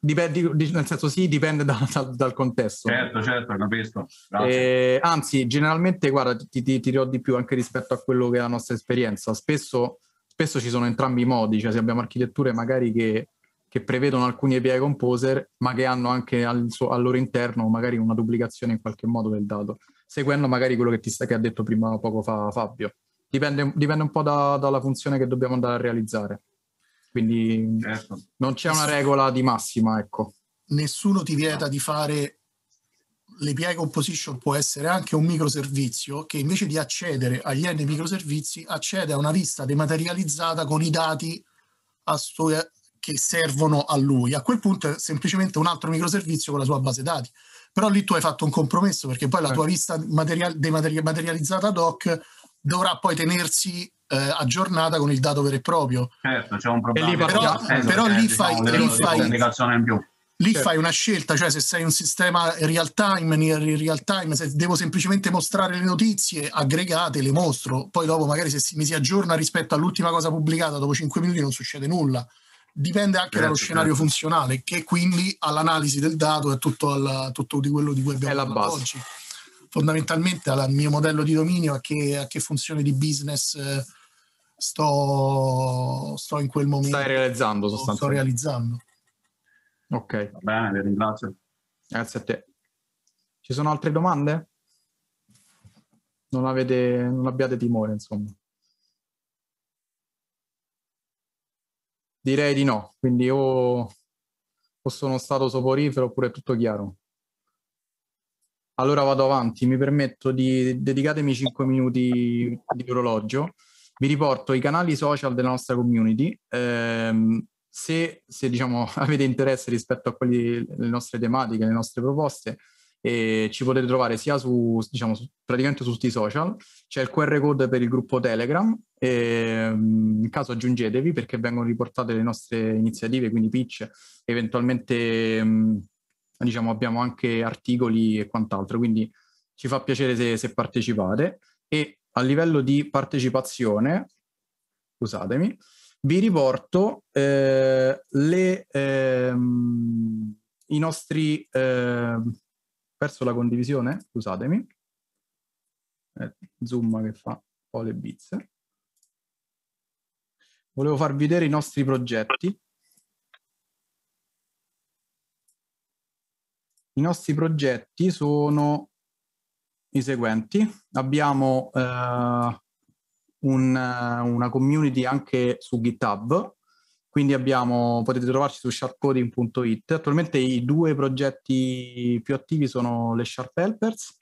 Dipende, nel senso sì, dipende da, da, dal contesto. Certo, certo, capisco. Eh, anzi, generalmente, guarda, ti, ti, ti dirò di più anche rispetto a quello che è la nostra esperienza. Spesso spesso ci sono entrambi i modi, cioè se abbiamo architetture magari che, che prevedono alcuni API composer, ma che hanno anche al, suo, al, loro interno magari una duplicazione in qualche modo del dato, seguendo magari quello che ti che ha detto prima poco fa Fabio. Dipende, dipende un po' da, dalla funzione che dobbiamo andare a realizzare. Quindi certo. non c'è una regola di massima, ecco. Nessuno ti vieta di fare l'API Composition può essere anche un microservizio che invece di accedere agli n microservizi accede a una vista dematerializzata con i dati stu- che servono a lui. A quel punto è semplicemente un altro microservizio con la sua base dati. Però lì tu hai fatto un compromesso perché poi la certo. tua vista material- dematerializzata ad hoc dovrà poi tenersi eh, aggiornata con il dato vero e proprio. Certo, c'è un problema. Però, però, esatto, però, lì esatto, fai... Diciamo, lì fai in più Lì certo. fai una scelta, cioè se sei un sistema real time, near real time, se devo semplicemente mostrare le notizie aggregate, le mostro, poi dopo magari se si, mi si aggiorna rispetto all'ultima cosa pubblicata dopo 5 minuti non succede nulla. Dipende anche certo, dallo certo. scenario funzionale, che quindi all'analisi del dato è tutto, alla, tutto di quello di cui abbiamo parlato oggi. Fondamentalmente al mio modello di dominio, a che, a che funzione di business eh, sto, sto in quel momento. Stai realizzando sostanzialmente. Sto realizzando. Ok. Va bene, vi ringrazio. Grazie a te. Ci sono altre domande? Non, avete, non abbiate timore, insomma. Direi di no, quindi o, o sono stato soporifero oppure è tutto chiaro. Allora vado avanti, mi permetto di dedicatemi 5 minuti di orologio. Vi riporto i canali social della nostra community. Ehm, se, se diciamo, avete interesse rispetto a quali le nostre tematiche, le nostre proposte, e eh, ci potete trovare sia su, diciamo, su, praticamente su tutti i social, c'è il QR code per il gruppo Telegram, e, ehm, in caso aggiungetevi perché vengono riportate le nostre iniziative, quindi pitch, eventualmente mm, diciamo, abbiamo anche articoli e quant'altro, quindi ci fa piacere se, se partecipate e a livello di partecipazione, scusatemi, vi riporto eh, le, ehm, i nostri... Eh, perso la condivisione, scusatemi. Eh, zoom che fa un po' le bizze. Volevo farvi vedere i nostri progetti. I nostri progetti sono i seguenti. Abbiamo eh, un, una community anche su GitHub, quindi abbiamo, potete trovarci su sharpcoding.it. Attualmente i due progetti più attivi sono le Sharp Helpers,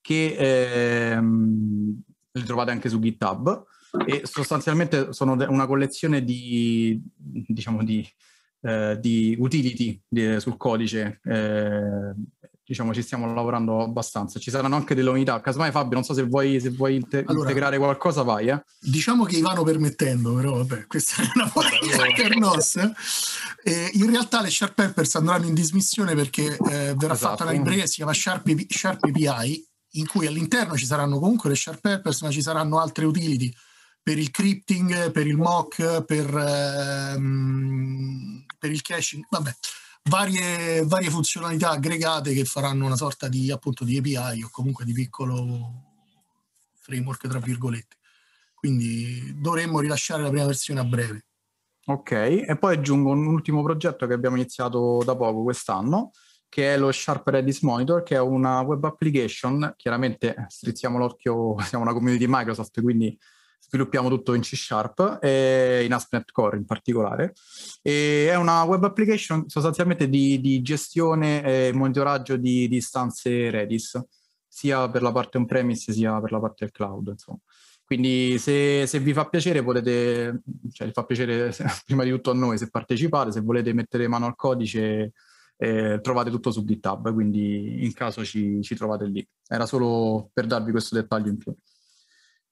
che ehm, le trovate anche su GitHub, e sostanzialmente sono una collezione di, diciamo di, eh, di utility di, sul codice, eh, diciamo, ci stiamo lavorando abbastanza. Ci saranno anche delle unità. Casomai Fabio, non so se vuoi, se vuoi inter- allora, integrare qualcosa, vai. Eh. Diciamo che Ivano permettendo, però vabbè, questa è una polemica per nos. Eh, in realtà le Sharp Peppers andranno in dismissione perché eh, verrà esatto. fatta una libreria che si chiama Sharp, Sharp API, in cui all'interno ci saranno comunque le Sharp Peppers, ma ci saranno altre utility per il crypting, per il mock, per, ehm, per il caching, vabbè varie, varie, funzionalità aggregate che faranno una sorta di, appunto, di API o comunque di piccolo framework, tra virgolette. Quindi dovremmo rilasciare la prima versione a breve. Ok, e poi aggiungo un ultimo progetto che abbiamo iniziato da poco quest'anno, che è lo Sharp Redis Monitor, che è una web application, chiaramente strizziamo l'occhio, siamo una community Microsoft, quindi sviluppiamo tutto in C Sharp in ASP.NET Core in particolare. E è una web application sostanzialmente di, di gestione e monitoraggio di, di istanze Redis, sia per la parte on-premise sia per la parte del cloud, insomma. Quindi se, se, vi fa piacere potete, cioè vi fa piacere prima di tutto a noi se partecipate, se volete mettere mano al codice eh, trovate tutto su GitHub, quindi in caso ci, ci trovate lì. Era solo per darvi questo dettaglio in più.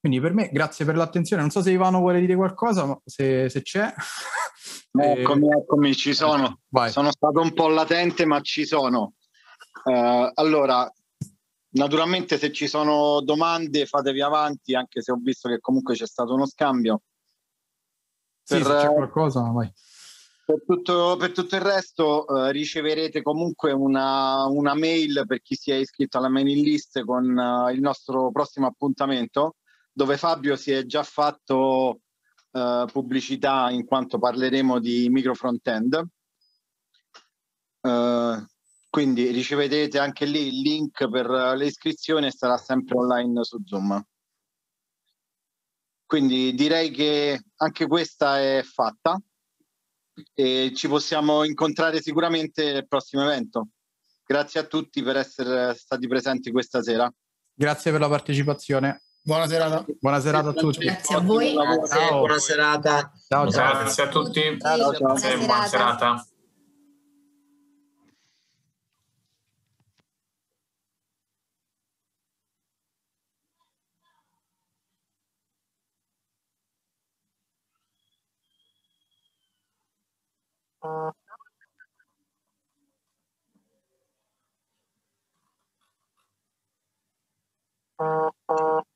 Quindi per me, grazie per l'attenzione. Non so se Ivano vuole dire qualcosa, ma se, se c'è. Eccomi, eh, eccomi, ci sono. Vai. Sono stato un po' latente, ma ci sono. Uh, allora, naturalmente se ci sono domande fatevi avanti, anche se ho visto che comunque c'è stato uno scambio. Sì, per, se c'è eh, qualcosa, vai. Per tutto, per tutto il resto uh, riceverete comunque una, una, mail per chi si è iscritto alla mailing list con uh, il nostro prossimo appuntamento dove Fabio si è già fatto eh, pubblicità in quanto parleremo di micro front-end. Eh, quindi riceverete anche lì il link per l'iscrizione, sarà sempre online su Zoom. Quindi direi che anche questa è fatta e ci possiamo incontrare sicuramente nel prossimo evento. Grazie a tutti per essere stati presenti questa sera. Grazie per la partecipazione. Buona serata. Buona serata a tutti. Grazie a voi. Grazie, ciao. Buona serata. Ciao, ciao. Grazie a tutti. Ciao, ciao. Buona, buona serata. Uh, uh.